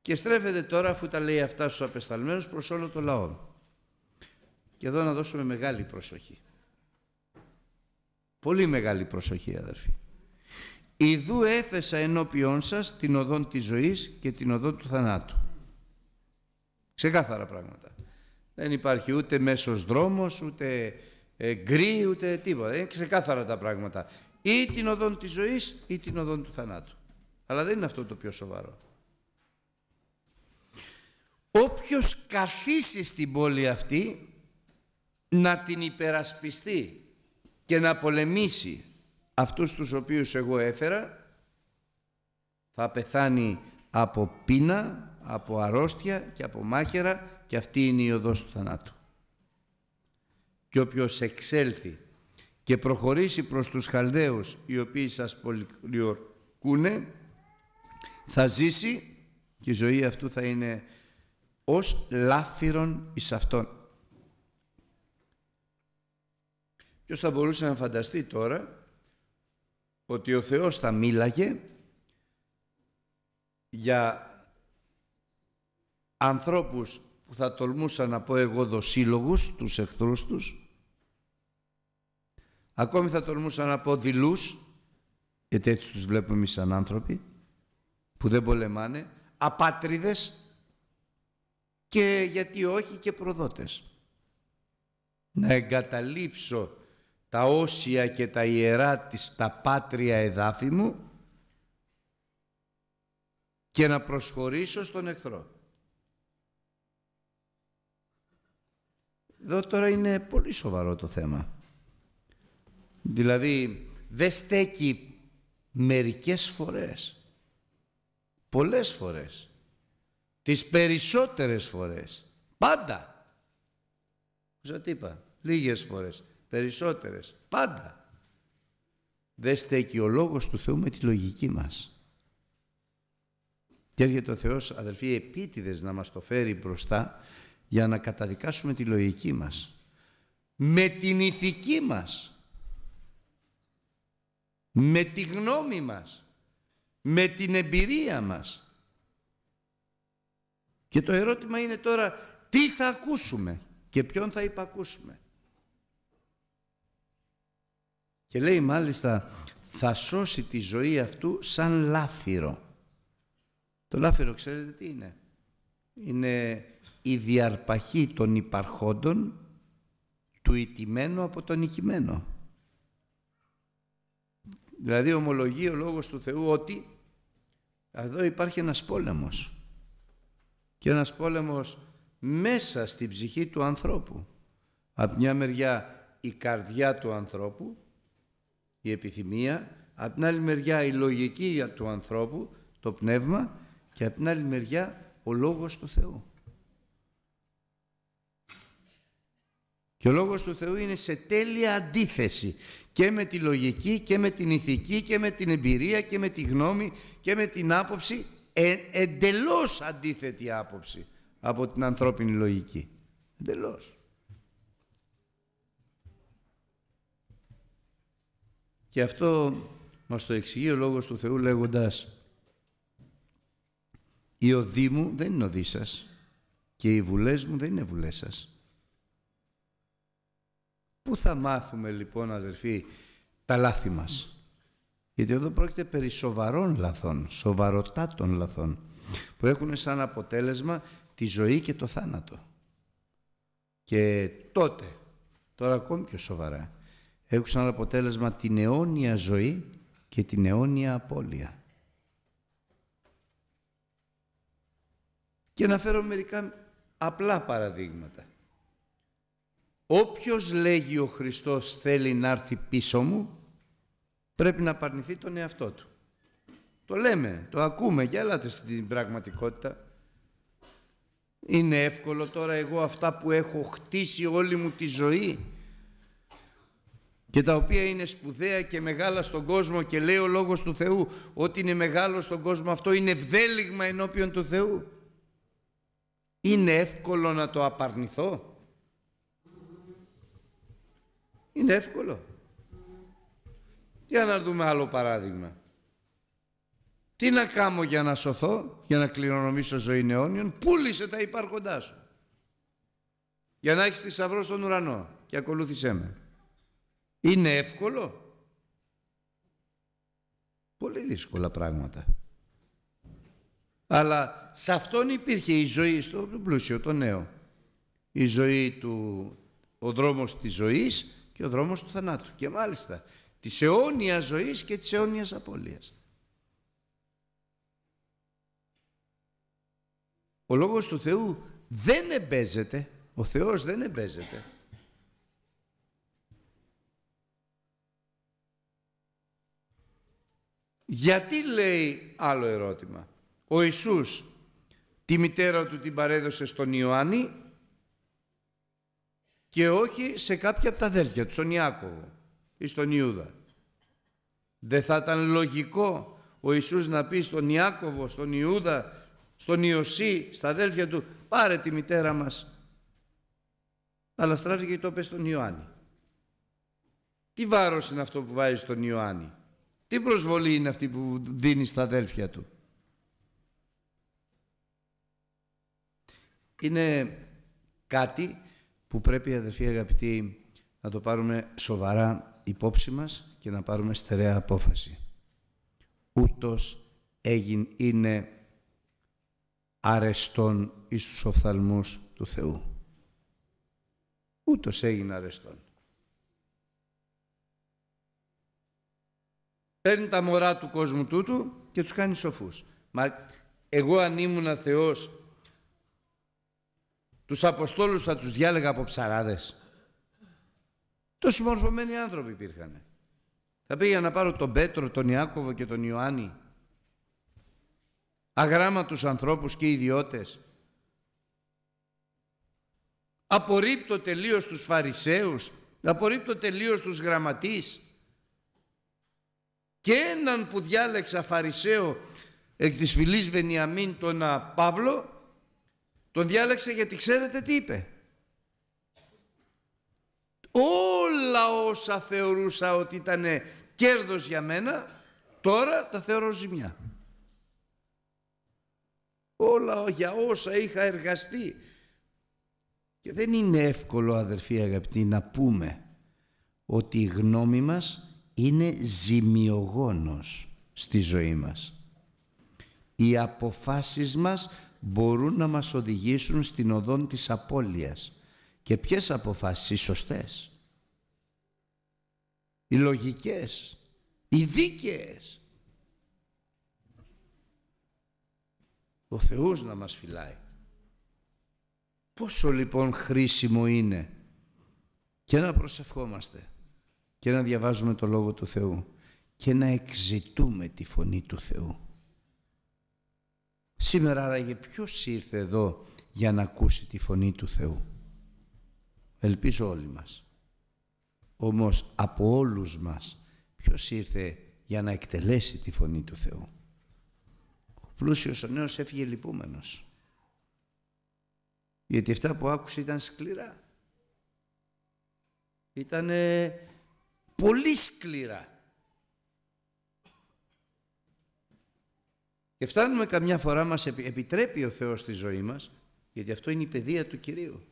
Και στρέφεται τώρα, αφού τα λέει αυτά στους απεσταλμένους, προς όλο το λαό. Και εδώ να δώσουμε μεγάλη προσοχή. Πολύ μεγάλη προσοχή αδερφοί. Ιδού έθεσα ενώπιόν σας την οδόν της ζωής και την οδόν του θανάτου. Ξεκάθαρα πράγματα. Δεν υπάρχει ούτε μέσος δρόμος, ούτε ε, γκρι, ούτε τίποτα. Είναι ξεκάθαρα τα πράγματα. Ή την οδόν της ζωής ή την οδόν του θανάτου. Αλλά δεν είναι αυτό το πιο σοβαρό. Όποιος καθίσει στην πόλη αυτή να την υπερασπιστεί και να πολεμήσει αυτούς τους οποίους εγώ έφερα θα πεθάνει από πείνα, από αρρώστια και από μάχερα και αυτή είναι η οδός του θανάτου. Και όποιος εξέλθει και προχωρήσει προς τους χαλδαίους οι οποίοι σας πολιορκούνε θα ζήσει και η ζωή αυτού θα είναι ως λάφυρον εις αυτόν. Ποιος θα μπορούσε να φανταστεί τώρα ότι ο Θεός θα μίλαγε για ανθρώπους που θα τολμούσαν να πω εγώ δοσίλογους τους εχθρούς τους, ακόμη θα τολμούσαν να πω δειλούς, γιατί έτσι τους βλέπουμε εμείς σαν άνθρωποι, που δεν πολεμάνε, απάτριδες και γιατί όχι και προδότες. Να εγκαταλείψω τα όσια και τα ιερά της τα πάτρια εδάφη μου και να προσχωρήσω στον εχθρό. Εδώ τώρα είναι πολύ σοβαρό το θέμα. Δηλαδή δεν στέκει μερικές φορές, πολλές φορές, τις περισσότερες φορές, πάντα. Σας είπα, λίγες φορές περισσότερες, πάντα. Δεν στέκει ο λόγος του Θεού με τη λογική μας. Και έρχεται ο Θεός, αδερφοί, επίτηδες να μας το φέρει μπροστά για να καταδικάσουμε τη λογική μας. Με την ηθική μας. Με τη γνώμη μας. Με την εμπειρία μας. Και το ερώτημα είναι τώρα τι θα ακούσουμε και ποιον θα υπακούσουμε. Και λέει μάλιστα θα σώσει τη ζωή αυτού σαν λάφυρο. Το λάφυρο ξέρετε τι είναι. Είναι η διαρπαχή των υπαρχόντων του ιτημένου από τον νικημένο. Δηλαδή ομολογεί ο Λόγος του Θεού ότι εδώ υπάρχει ένας πόλεμος και ένας πόλεμος μέσα στην ψυχή του ανθρώπου. Από μια μεριά η καρδιά του ανθρώπου η επιθυμία, από την άλλη μεριά η λογική του ανθρώπου, το πνεύμα και από την άλλη μεριά ο λόγος του Θεού. Και ο λόγος του Θεού είναι σε τέλεια αντίθεση και με τη λογική και με την ηθική και με την εμπειρία και με τη γνώμη και με την άποψη ε, εντελώς αντίθετη άποψη από την ανθρώπινη λογική. Εντελώς. Και αυτό μας το εξηγεί ο Λόγος του Θεού λέγοντας «Η οδή μου δεν είναι οδή σας και οι βουλές μου δεν είναι βουλές σας». Πού θα μάθουμε λοιπόν αδερφοί τα λάθη μας. Γιατί εδώ πρόκειται περί σοβαρών λαθών, σοβαροτάτων λαθών που έχουν σαν αποτέλεσμα τη ζωή και το θάνατο. Και τότε, τώρα ακόμη πιο σοβαρά, έχουν σαν αποτέλεσμα την αιώνια ζωή και την αιώνια απώλεια. Και να φέρω μερικά απλά παραδείγματα. Όποιος λέγει ο Χριστός θέλει να έρθει πίσω μου, πρέπει να παρνηθεί τον εαυτό του. Το λέμε, το ακούμε γέλατε στην πραγματικότητα. Είναι εύκολο τώρα εγώ αυτά που έχω χτίσει όλη μου τη ζωή και τα οποία είναι σπουδαία και μεγάλα στον κόσμο και λέει ο Λόγος του Θεού ότι είναι μεγάλο στον κόσμο αυτό είναι ευδέλιγμα ενώπιον του Θεού. Είναι εύκολο να το απαρνηθώ. Είναι εύκολο. Για να δούμε άλλο παράδειγμα. Τι να κάνω για να σωθώ, για να κληρονομήσω ζωή νεώνιων, πούλησε τα υπάρχοντά σου. Για να έχεις θησαυρό στον ουρανό και ακολούθησέ με. Είναι εύκολο. Πολύ δύσκολα πράγματα. Αλλά σε αυτόν υπήρχε η ζωή στο πλούσιο, το νέο. Η ζωή του, ο δρόμος της ζωής και ο δρόμος του θανάτου. Και μάλιστα της αιώνιας ζωής και της αιώνιας απώλειας. Ο Λόγος του Θεού δεν εμπέζεται. Ο Θεός δεν εμπέζεται. Γιατί λέει άλλο ερώτημα. Ο Ιησούς τη μητέρα του την παρέδωσε στον Ιωάννη και όχι σε κάποια από τα αδέρφια του, στον Ιάκωβο ή στον Ιούδα. Δεν θα ήταν λογικό ο Ιησούς να πει στον Ιάκωβο, στον Ιούδα, στον Ιωσή, στα αδέλφια του «Πάρε τη μητέρα μας». Αλλά στράφηκε και το είπε στον Ιωάννη. Τι βάρος είναι αυτό που βάζει στον Ιωάννη. Τι προσβολή είναι αυτή που δίνει στα αδέλφια του. Είναι κάτι που πρέπει αδερφοί αγαπητοί να το πάρουμε σοβαρά υπόψη μας και να πάρουμε στερεά απόφαση. Ούτως έγινε είναι αρεστόν εις τους οφθαλμούς του Θεού. Ούτως έγινε αρεστόν. παίρνει τα μωρά του κόσμου τούτου και τους κάνει σοφούς. Μα εγώ αν ήμουν Θεός, τους Αποστόλους θα τους διάλεγα από ψαράδες. Τόσοι μορφωμένοι άνθρωποι υπήρχαν. Θα πήγα να πάρω τον Πέτρο, τον Ιάκωβο και τον Ιωάννη. Αγράμματους ανθρώπους και ιδιώτες. Απορρίπτω τελείως τους Φαρισαίους. Απορρίπτω τελείως τους γραμματείς και έναν που διάλεξα Φαρισαίο εκ της φυλής Βενιαμίν τον Παύλο τον διάλεξε γιατί ξέρετε τι είπε όλα όσα θεωρούσα ότι ήταν κέρδος για μένα τώρα τα θεωρώ ζημιά όλα για όσα είχα εργαστεί και δεν είναι εύκολο αδερφοί αγαπητοί να πούμε ότι η γνώμη μας είναι ζημιογόνος στη ζωή μας. Οι αποφάσεις μας μπορούν να μας οδηγήσουν στην οδόν της απώλειας. Και ποιες αποφάσεις, οι σωστές, οι λογικές, οι δίκαιες. Ο Θεός να μας φυλάει. Πόσο λοιπόν χρήσιμο είναι και να προσευχόμαστε και να διαβάζουμε το Λόγο του Θεού και να εξητούμε τη φωνή του Θεού. Σήμερα άραγε ποιος ήρθε εδώ για να ακούσει τη φωνή του Θεού. Ελπίζω όλοι μας. Όμως από όλους μας ποιος ήρθε για να εκτελέσει τη φωνή του Θεού. Ο πλούσιος ο νέος έφυγε λυπούμενος. Γιατί αυτά που άκουσε ήταν σκληρά. Ήτανε πολύ σκληρά. Και φτάνουμε καμιά φορά μας επιτρέπει ο Θεός στη ζωή μας, γιατί αυτό είναι η παιδεία του Κυρίου.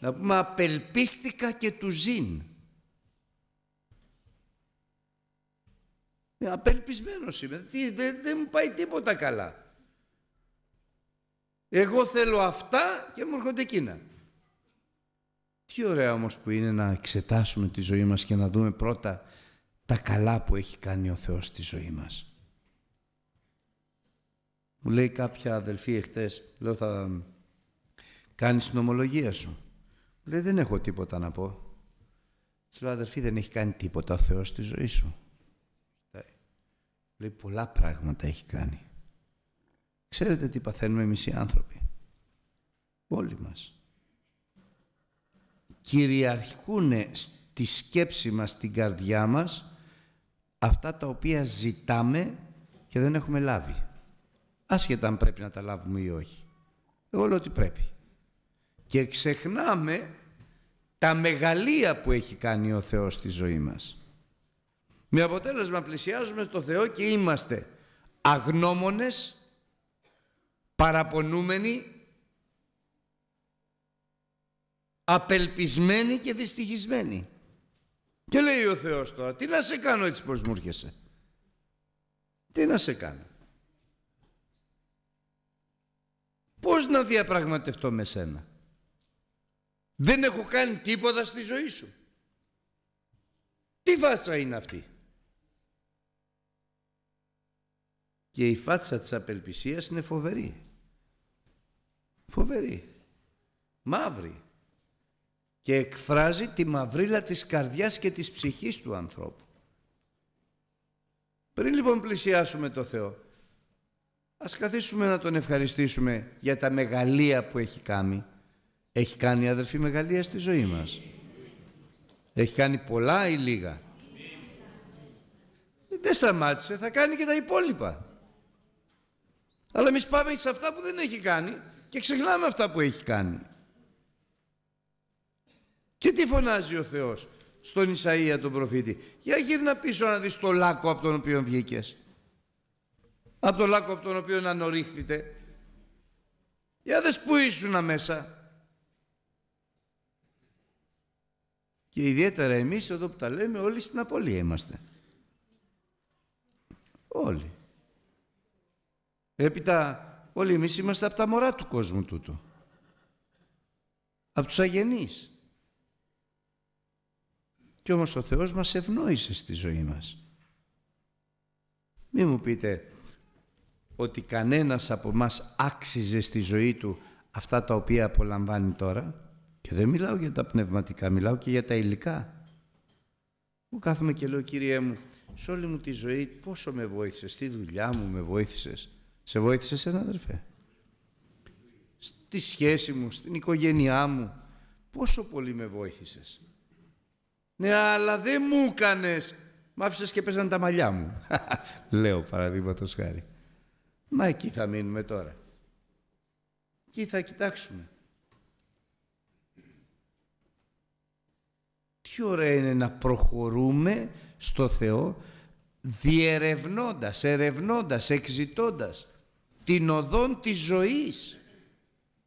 Να πούμε απελπίστηκα και του ζήν. Ε, απελπισμένος είμαι, δεν, δεν μου πάει τίποτα καλά. Εγώ θέλω αυτά και μου έρχονται εκείνα. Τι ωραία όμως που είναι να εξετάσουμε τη ζωή μας και να δούμε πρώτα τα καλά που έχει κάνει ο Θεός στη ζωή μας. Μου λέει κάποια αδελφή εχθές, λέω θα κάνεις την ομολογία σου. Μου λέει δεν έχω τίποτα να πω. Τι λέω αδελφή δεν έχει κάνει τίποτα ο Θεός στη ζωή σου. Λέει πολλά πράγματα έχει κάνει. Ξέρετε τι παθαίνουμε εμείς οι άνθρωποι. Όλοι μας κυριαρχούν στη σκέψη μας, στην καρδιά μας αυτά τα οποία ζητάμε και δεν έχουμε λάβει. Άσχετα αν πρέπει να τα λάβουμε ή όχι. Εγώ λέω ότι πρέπει. Και ξεχνάμε τα μεγαλεία που έχει κάνει ο Θεός στη ζωή μας. Με αποτέλεσμα πλησιάζουμε στο Θεό και είμαστε αγνώμονες, παραπονούμενοι Απελπισμένη και δυστυχισμένη Και λέει ο Θεός τώρα, τι να σε κάνω έτσι πως μου έρχεσαι. Τι να σε κάνω. Πώς να διαπραγματευτώ με σένα. Δεν έχω κάνει τίποτα στη ζωή σου. Τι φάτσα είναι αυτή. Και η φάτσα της απελπισίας είναι φοβερή. Φοβερή. Μαύρη και εκφράζει τη μαυρίλα της καρδιάς και της ψυχής του ανθρώπου. Πριν λοιπόν πλησιάσουμε το Θεό, ας καθίσουμε να τον ευχαριστήσουμε για τα μεγαλεία που έχει κάνει. Έχει κάνει αδερφοί μεγαλεία στη ζωή μας. Έχει κάνει πολλά ή λίγα. Δεν σταμάτησε, θα κάνει και τα υπόλοιπα. Αλλά εμείς πάμε σε αυτά που δεν έχει κάνει και ξεχνάμε αυτά που έχει κάνει. Και τι φωνάζει ο Θεός στον Ισαΐα τον προφήτη. Για γύρνα πίσω να δεις το λάκκο από τον οποίο βγήκες. Από το λάκκο από τον οποίο ανορρίχτητε. Για δες που ήσουν μέσα. Και ιδιαίτερα εμείς εδώ που τα λέμε όλοι στην απώλεια είμαστε. Όλοι. Έπειτα όλοι εμείς είμαστε από τα μωρά του κόσμου τούτου. Από τους αγενείς. Κι όμως ο Θεός μας ευνόησε στη ζωή μας. Μη μου πείτε ότι κανένας από μας άξιζε στη ζωή του αυτά τα οποία απολαμβάνει τώρα. Και δεν μιλάω για τα πνευματικά, μιλάω και για τα υλικά. Μου κάθομαι και λέω, Κύριε μου, σε όλη μου τη ζωή πόσο με βοήθησες, στη δουλειά μου με βοήθησες. Σε βοήθησες ένα αδερφέ. Στη σχέση μου, στην οικογένειά μου, πόσο πολύ με βοήθησες. Ναι, αλλά δεν μου έκανες. Μ' άφησες και παίζανε τα μαλλιά μου. [laughs] Λέω παραδείγματος χάρη. Μα εκεί θα μείνουμε τώρα. Εκεί θα κοιτάξουμε. Τι ωραία είναι να προχωρούμε στο Θεό διερευνώντας, ερευνώντας, εξητώντας την οδόν της ζωής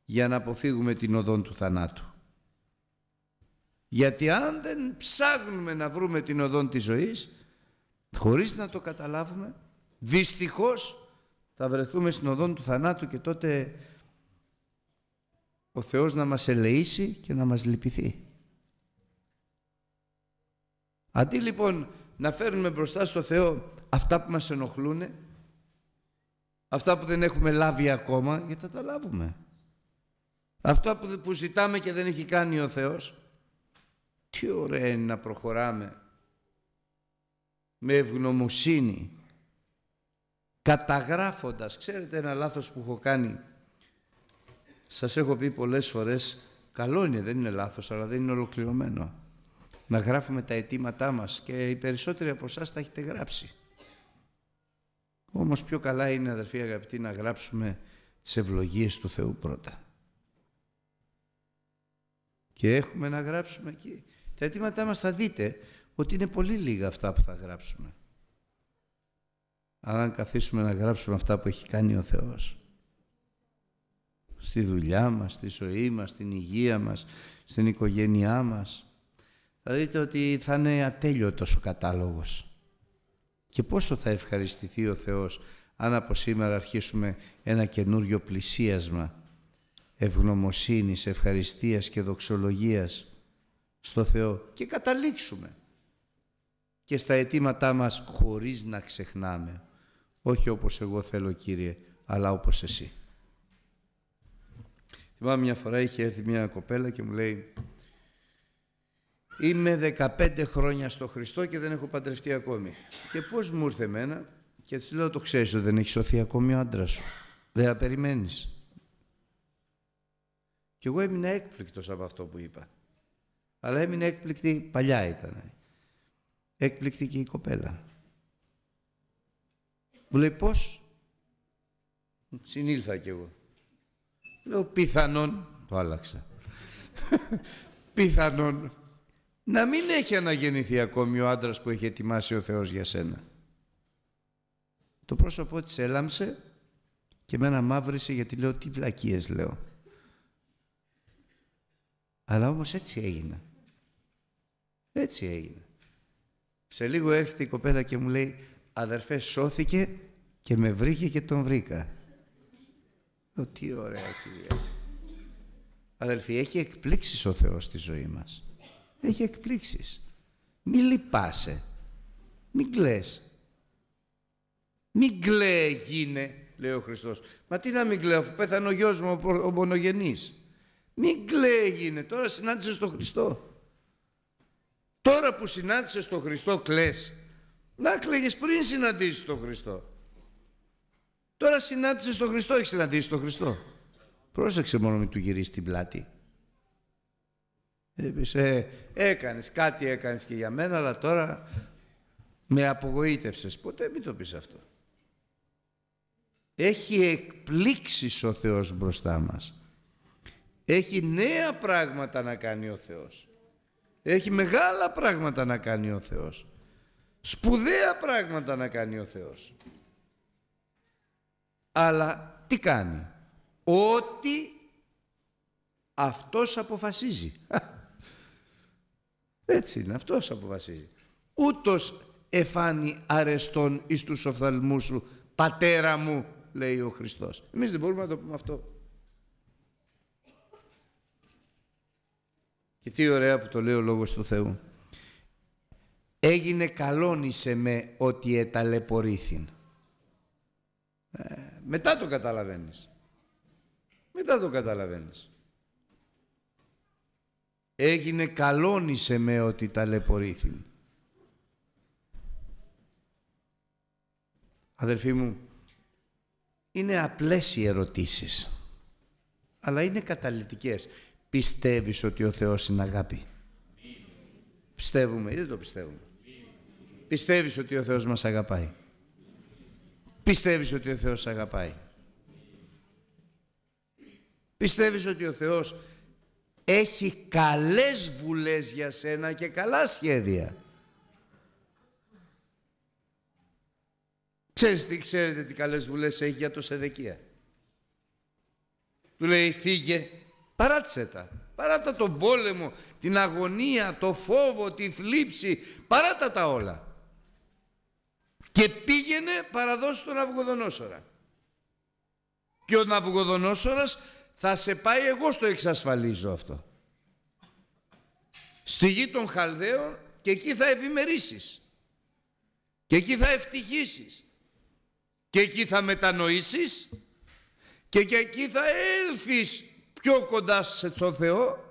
για να αποφύγουμε την οδόν του θανάτου. Γιατί αν δεν ψάχνουμε να βρούμε την οδόν της ζωής, χωρίς να το καταλάβουμε, δυστυχώς θα βρεθούμε στην οδόν του θανάτου και τότε ο Θεός να μας ελεήσει και να μας λυπηθεί. Αντί λοιπόν να φέρνουμε μπροστά στο Θεό αυτά που μας ενοχλούν, αυτά που δεν έχουμε λάβει ακόμα, γιατί θα τα λάβουμε. Αυτά που ζητάμε και δεν έχει κάνει ο Θεός, τι ωραία είναι να προχωράμε με ευγνωμοσύνη καταγράφοντας. Ξέρετε ένα λάθος που έχω κάνει. Σας έχω πει πολλές φορές καλό είναι, δεν είναι λάθος, αλλά δεν είναι ολοκληρωμένο. Να γράφουμε τα αιτήματά μας και οι περισσότεροι από εσάς τα έχετε γράψει. Όμως πιο καλά είναι αδερφοί αγαπητοί να γράψουμε τις ευλογίες του Θεού πρώτα. Και έχουμε να γράψουμε εκεί τα αιτήματά μας θα δείτε ότι είναι πολύ λίγα αυτά που θα γράψουμε. Αλλά αν καθίσουμε να γράψουμε αυτά που έχει κάνει ο Θεός στη δουλειά μας, στη ζωή μας, στην υγεία μας, στην οικογένειά μας. Θα δείτε ότι θα είναι ατέλειωτος ο κατάλογος. Και πόσο θα ευχαριστηθεί ο Θεός αν από σήμερα αρχίσουμε ένα καινούριο πλησίασμα ευγνωμοσύνης, ευχαριστίας και δοξολογίας στο Θεό και καταλήξουμε και στα αιτήματά μας χωρίς να ξεχνάμε. Όχι όπως εγώ θέλω Κύριε, αλλά όπως εσύ. Θυμάμαι μια φορά είχε έρθει μια κοπέλα και μου λέει «Είμαι 15 χρόνια στο Χριστό και δεν έχω παντρευτεί ακόμη». Και πώς μου ήρθε εμένα και της λέω «Το ξέρεις ότι δεν έχει σωθεί ακόμη ο άντρας σου. Δεν θα περιμένεις». Και εγώ έμεινα έκπληκτος από αυτό που είπα. Αλλά έμεινε έκπληκτη, παλιά ήταν. Έκπληκτη και η κοπέλα. Μου λέει πώς. Συνήλθα κι εγώ. Λέω πιθανόν, το άλλαξα. [laughs] πιθανόν να μην έχει αναγεννηθεί ακόμη ο άντρας που έχει ετοιμάσει ο Θεός για σένα. Το πρόσωπό της έλαμψε και μένα μαύρησε γιατί λέω τι βλακίες λέω. Αλλά όμως έτσι έγινε. Έτσι έγινε. Σε λίγο έρχεται η κοπέλα και μου λέει «Αδερφέ, σώθηκε και με βρήκε και τον βρήκα». Ω, τι ωραία κυρία. Αδελφοί, έχει εκπλήξεις ο Θεός στη ζωή μας. Έχει εκπλήξεις. Μη λυπάσαι. Μην κλαις. Μην κλαίε γίνε, λέει ο Χριστός. Μα τι να μην κλαίω, αφού πέθανε ο γιος μου ο μονογενής Μην κλαίε γίνε. Τώρα συνάντησες τον Χριστό. Τώρα που συνάντησες τον Χριστό κλαις. Να κλαίγες πριν συναντήσεις τον Χριστό. Τώρα συνάντησες τον Χριστό, έχεις συναντήσει τον Χριστό. Πρόσεξε μόνο μην του γυρίσεις την πλάτη. Είπες, έκανες, κάτι έκανες και για μένα, αλλά τώρα με απογοήτευσες. Ποτέ μην το πεις αυτό. Έχει εκπλήξεις ο Θεός μπροστά μας. Έχει νέα πράγματα να κάνει ο Θεός. Έχει μεγάλα πράγματα να κάνει ο Θεός. Σπουδαία πράγματα να κάνει ο Θεός. Αλλά τι κάνει. Ό,τι αυτός αποφασίζει. Έτσι είναι, αυτός αποφασίζει. Ούτως εφάνει αρεστόν εις τους οφθαλμούς σου, πατέρα μου, λέει ο Χριστός. Εμείς δεν μπορούμε να το πούμε αυτό. Και τι ωραία που το λέει ο Λόγος του Θεού. Έγινε καλόνισε με ότι εταλαιπωρήθην. Ε, μετά το καταλαβαίνεις. Μετά το καταλαβαίνεις. Έγινε καλόνισε με ότι ταλαιπωρήθην. Αδελφοί μου, είναι απλές οι ερωτήσεις, αλλά είναι καταλυτικές. Πιστεύεις ότι ο Θεός είναι αγάπη. Πιστεύουμε ή δεν το πιστεύουμε. Πιστεύεις ότι ο Θεός μας αγαπάει. Πιστεύεις ότι ο Θεός αγαπάει. Πιστεύεις ότι ο Θεός έχει καλές βουλές για σένα και καλά σχέδια. Ξέρεις τι, ξέρετε τι καλές βουλές έχει για το Σεδεκία. Του λέει φύγε Παράτησε τα. Παράτα τον πόλεμο, την αγωνία, το φόβο, τη θλίψη. Παράτα τα όλα. Και πήγαινε παραδώσει τον Αυγοδονόσορα. Και ο Αυγοδονόσορας θα σε πάει εγώ στο εξασφαλίζω αυτό. Στη γη των Χαλδαίων και εκεί θα ευημερήσεις. Και εκεί θα ευτυχήσεις. Και εκεί θα μετανοήσεις. Και, και εκεί θα έλθεις πιο κοντά σε τον Θεό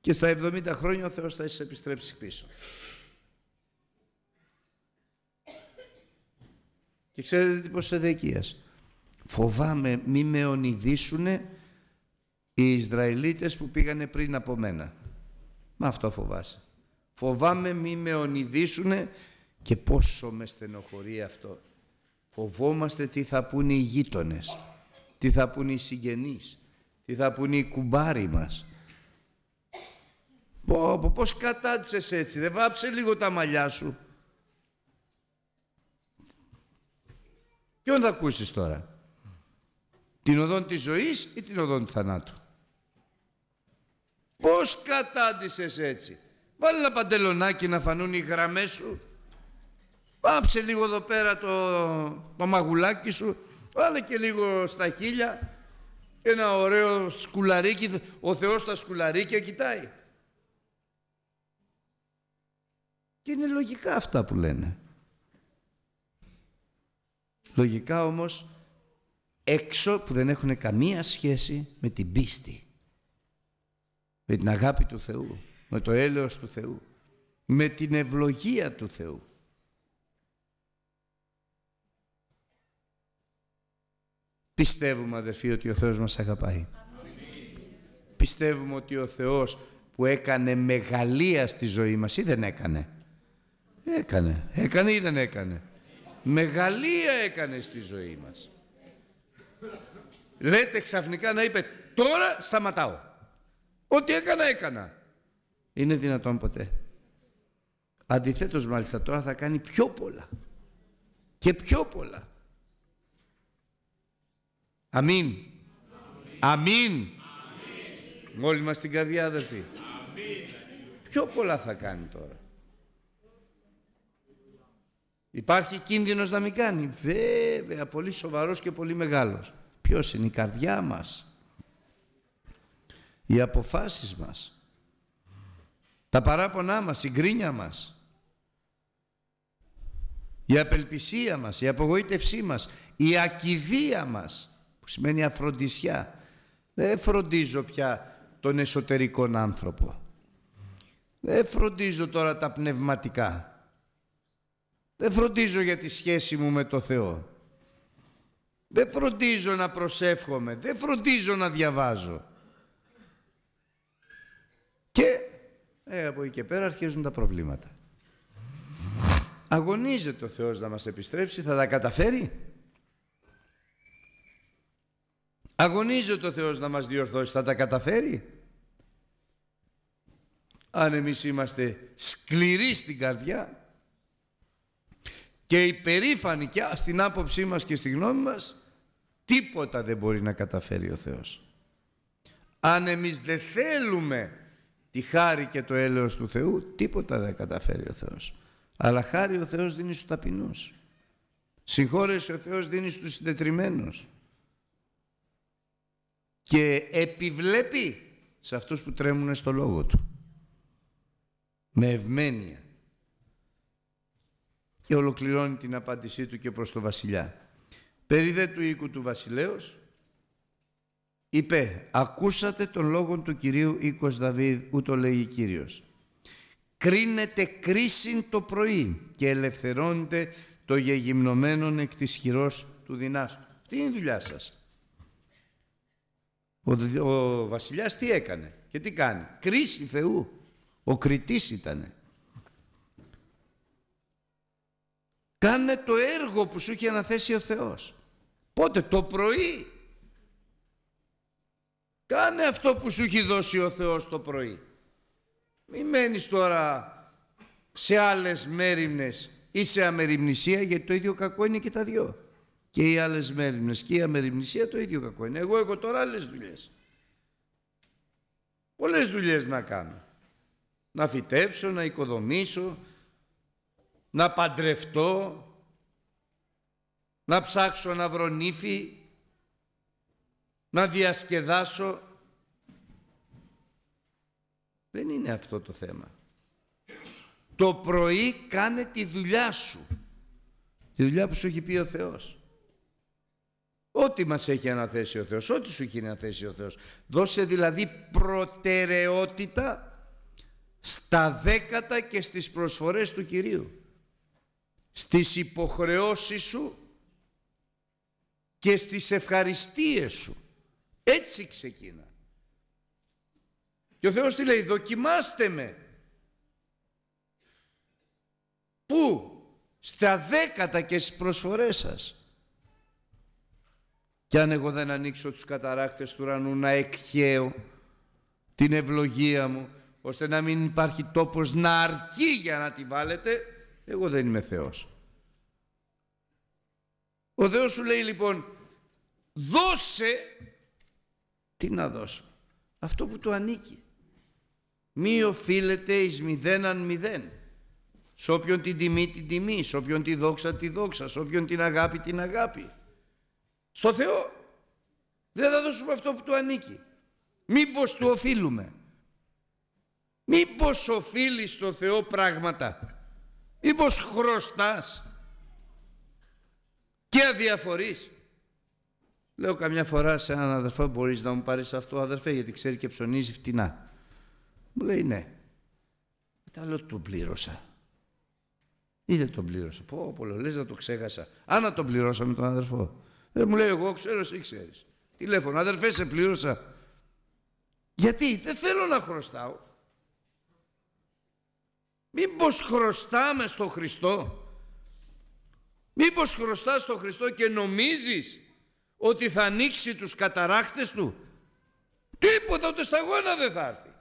και στα 70 χρόνια ο Θεός θα σε επιστρέψει πίσω. Και ξέρετε τι πως Εδεκίας. Φοβάμαι μη με ονειδήσουνε οι Ισραηλίτες που πήγανε πριν από μένα. Μα αυτό φοβάσαι. Φοβάμαι μη με ονειδήσουνε και πόσο με στενοχωρεί αυτό. Φοβόμαστε τι θα πούνε οι γείτονες, τι θα πούνε οι συγγενείς, τι θα πούνε οι κουμπάροι μας. Πω, πω, πώς έτσι, δεν βάψε λίγο τα μαλλιά σου. Ποιον θα ακούσεις τώρα. Την οδόν της ζωής ή την οδόν του θανάτου. Πώς κατάντησες έτσι. Βάλε ένα παντελονάκι να φανούν οι γραμμές σου. Πάψε λίγο εδώ πέρα το, το μαγουλάκι σου. Βάλε και λίγο στα χίλια ένα ωραίο σκουλαρίκι, ο Θεός τα σκουλαρίκια κοιτάει. Και είναι λογικά αυτά που λένε. Λογικά όμως έξω που δεν έχουν καμία σχέση με την πίστη. Με την αγάπη του Θεού, με το έλεος του Θεού, με την ευλογία του Θεού. Πιστεύουμε αδερφοί ότι ο Θεός μας αγαπάει. Πιστεύουμε ότι ο Θεός που έκανε μεγαλεία στη ζωή μας ή δεν έκανε. Έκανε. Έκανε ή δεν έκανε. Μεγαλεία έκανε στη ζωή μας. Λέτε ξαφνικά να είπε τώρα σταματάω. Ό,τι έκανα έκανα. Είναι δυνατόν ποτέ. Αντιθέτως μάλιστα τώρα θα κάνει πιο πολλά. Και πιο πολλά. Αμήν. Αμήν. Όλοι μας την καρδιά, αδερφοί. Ποιο πολλά θα κάνει τώρα. Υπάρχει κίνδυνος να μην κάνει. Βέβαια, πολύ σοβαρός και πολύ μεγάλος. Ποιος είναι η καρδιά μας. Οι αποφάσεις μας. Τα παράπονά μας, η γκρίνια μας. Η απελπισία μας, η απογοήτευσή μας, η ακιδεία μας σημαίνει αφροντισιά. Δεν φροντίζω πια τον εσωτερικό άνθρωπο. Δεν φροντίζω τώρα τα πνευματικά. Δεν φροντίζω για τη σχέση μου με το Θεό. Δεν φροντίζω να προσεύχομαι. Δεν φροντίζω να διαβάζω. Και ε, από εκεί και πέρα αρχίζουν τα προβλήματα. Αγωνίζεται ο Θεός να μας επιστρέψει. Θα τα καταφέρει. Αγωνίζεται ο Θεός να μας διορθώσει, θα τα καταφέρει. Αν εμείς είμαστε σκληροί στην καρδιά και υπερήφανοι και στην άποψή μας και στη γνώμη μας, τίποτα δεν μπορεί να καταφέρει ο Θεός. Αν εμείς δεν θέλουμε τη χάρη και το έλεος του Θεού, τίποτα δεν καταφέρει ο Θεός. Αλλά χάρη ο Θεός δίνει στους ταπεινούς. Συγχώρεσε ο Θεός δίνει στους συντετριμένους και επιβλέπει σε αυτούς που τρέμουν στο λόγο του. Με ευμένεια. Και ολοκληρώνει την απάντησή του και προς το βασιλιά. Περί δε του οίκου του βασιλέως, είπε «Ακούσατε τον λόγο του Κυρίου οίκος Δαβίδ, ούτω λέγει Κύριος. Κρίνεται κρίσιν το πρωί και ελευθερώνεται το γεγυμνωμένον εκ της χειρός του δυνάστου». Αυτή είναι η δουλειά σας. Ο, ο βασιλιάς τι έκανε και τι κάνει. Κρίση Θεού. Ο κριτής ήτανε. Κάνε το έργο που σου είχε αναθέσει ο Θεός. Πότε το πρωί. Κάνε αυτό που σου έχει δώσει ο Θεός το πρωί. Μη μένεις τώρα σε άλλες μέρημνες ή σε αμεριμνησία γιατί το ίδιο κακό είναι και τα δυο και οι άλλες μέρημνες και η αμεριμνησία το ίδιο κακό είναι. Εγώ έχω τώρα άλλες δουλειές. Πολλές δουλειές να κάνω. Να φυτέψω, να οικοδομήσω, να παντρευτώ, να ψάξω να βρω να διασκεδάσω. Δεν είναι αυτό το θέμα. Το πρωί κάνε τη δουλειά σου. Τη δουλειά που σου έχει πει ο Θεός. Ό,τι μας έχει αναθέσει ο Θεός, ό,τι σου έχει αναθέσει ο Θεός. Δώσε δηλαδή προτεραιότητα στα δέκατα και στις προσφορές του Κυρίου. Στις υποχρεώσεις σου και στις ευχαριστίες σου. Έτσι ξεκίνα. Και ο Θεός τι λέει, δοκιμάστε με. Πού, στα δέκατα και στις προσφορές σας. Κι αν εγώ δεν ανοίξω τους καταράκτες του ουρανού να εκχαίω την ευλογία μου ώστε να μην υπάρχει τόπος να αρκεί για να τη βάλετε εγώ δεν είμαι Θεός. Ο Θεός σου λέει λοιπόν δώσε τι να δώσω αυτό που του ανήκει. Μη οφείλεται εις αν μηδέν. Σ' όποιον την τιμή την τιμή, σ' όποιον τη δόξα τη δόξα, σ' όποιον την αγάπη την αγάπη στο Θεό. Δεν θα δώσουμε αυτό που του ανήκει. Μήπως του οφείλουμε. Μήπως οφείλει στο Θεό πράγματα. Μήπως χρωστάς και αδιαφορείς. Λέω καμιά φορά σε έναν αδερφό μπορείς να μου πάρεις αυτό αδερφέ γιατί ξέρει και ψωνίζει φτηνά. Μου λέει ναι. Μετά λέω τον πλήρωσα. Ή δεν τον πλήρωσα. Πω λες να το ξέχασα. Αν να τον πληρώσαμε τον αδερφό. Δεν μου λέει εγώ, ξέρω, εσύ ξέρεις. Τηλέφωνο, αδερφέ, σε πλήρωσα. Γιατί δεν θέλω να χρωστάω. Μήπως χρωστάμε στον Χριστό. Μήπως χρωστάς στο Χριστό και νομίζεις ότι θα ανοίξει τους καταράχτες του. Τίποτα ούτε στα γόνα δεν θα έρθει.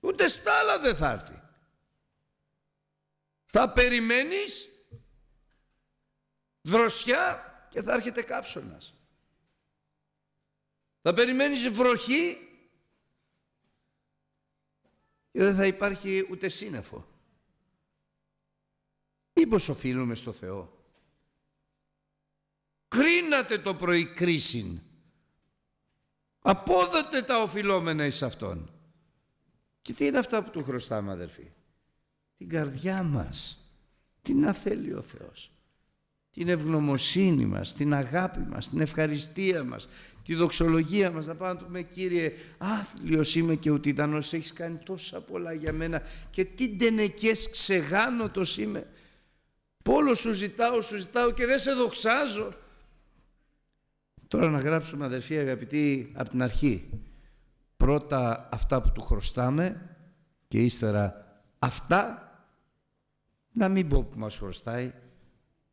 Ούτε στάλα άλλα δεν θα έρθει. Θα περιμένεις δροσιά και θα έρχεται καύσωνας. Θα περιμένεις βροχή και δεν θα υπάρχει ούτε σύννεφο. Μήπως οφείλουμε στο Θεό. Κρίνατε το πρωί κρίσιν. Απόδοτε τα οφειλόμενα εις Αυτόν. Και τι είναι αυτά που του χρωστάμε αδερφοί. Την καρδιά μας. Τι να θέλει ο Θεός την ευγνωμοσύνη μας, την αγάπη μας, την ευχαριστία μας, τη δοξολογία μας, να πάμε να πούμε «Κύριε, άθλιος είμαι και ουτιτανός, έχεις κάνει τόσα πολλά για μένα και τι τενεκές ξεγάνωτος είμαι». Πόλο σου ζητάω, σου ζητάω και δεν σε δοξάζω. Τώρα να γράψουμε αδερφοί αγαπητοί από την αρχή. Πρώτα αυτά που του χρωστάμε και ύστερα αυτά να μην πω που μας χρωστάει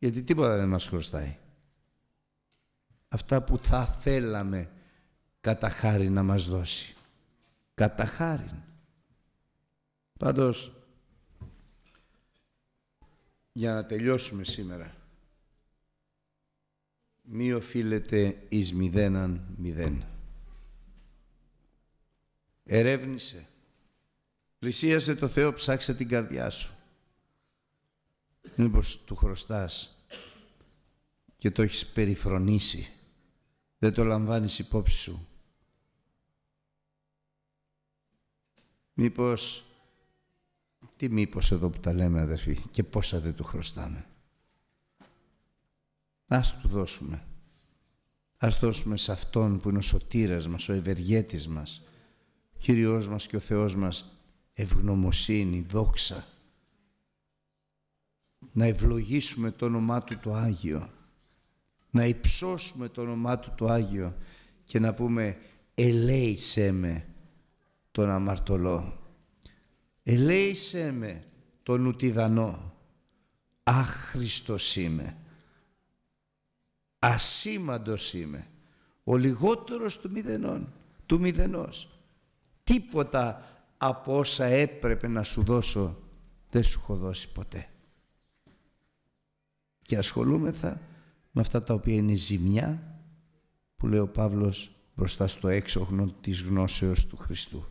γιατί τίποτα δεν μας χρωστάει. Αυτά που θα θέλαμε κατά χάρη να μας δώσει. Κατά χάρη. Πάντως, για να τελειώσουμε σήμερα, μη οφείλεται εις μηδέναν μηδέν. Ερεύνησε. Πλησίασε το Θεό, ψάξε την καρδιά σου. Μήπως του χρωστάς και το έχεις περιφρονήσει. Δεν το λαμβάνεις υπόψη σου. Μήπως, τι μήπως εδώ που τα λέμε αδερφοί και πόσα δεν του χρωστάμε. Ας του δώσουμε. Ας δώσουμε σε Αυτόν που είναι ο σωτήρας μας, ο ευεργέτης μας, ο Κύριος μας και ο Θεός μας ευγνωμοσύνη, δόξα, να ευλογήσουμε το όνομά Του το Άγιο, να υψώσουμε το όνομά Του το Άγιο και να πούμε «Ελέησέ με τον αμαρτωλό, ελέησέ με τον ουτιδανό, άχρηστος είμαι, ασήμαντος είμαι, ο λιγότερος του μηδενών, του μηδενός. Τίποτα από όσα έπρεπε να σου δώσω δεν σου έχω δώσει ποτέ και ασχολούμεθα με αυτά τα οποία είναι ζημιά που λέει ο Παύλος μπροστά στο έξοχνο της γνώσεως του Χριστού.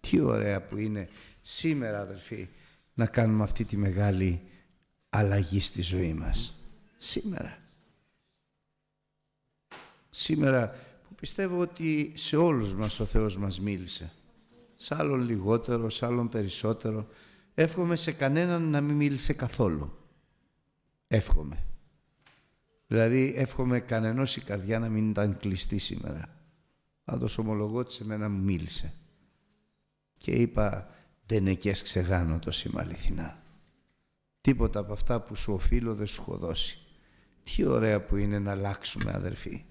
Τι ωραία που είναι σήμερα αδερφοί να κάνουμε αυτή τη μεγάλη αλλαγή στη ζωή μας. Σήμερα. Σήμερα που πιστεύω ότι σε όλους μας ο Θεός μας μίλησε. Σ' άλλον λιγότερο, σ' άλλον περισσότερο. Εύχομαι σε κανέναν να μην μίλησε καθόλου. Εύχομαι. Δηλαδή εύχομαι κανενός η καρδιά να μην ήταν κλειστή σήμερα. αν ομολογώ ότι σε μένα μου μίλησε. Και είπα δεν εκείς ξεγάνω το σήμα αληθινά. Τίποτα από αυτά που σου οφείλω δεν σου έχω δώσει. Τι ωραία που είναι να αλλάξουμε αδερφοί.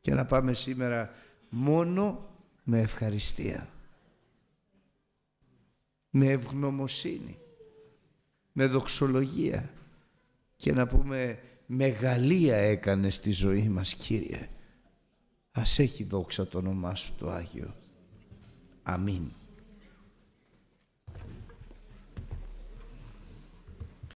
Και να πάμε σήμερα μόνο με ευχαριστία. Με ευγνωμοσύνη. Με δοξολογία και να πούμε «Μεγαλία έκανε στη ζωή μας, Κύριε». Ας έχει δόξα το όνομά Σου το Άγιο. Αμήν.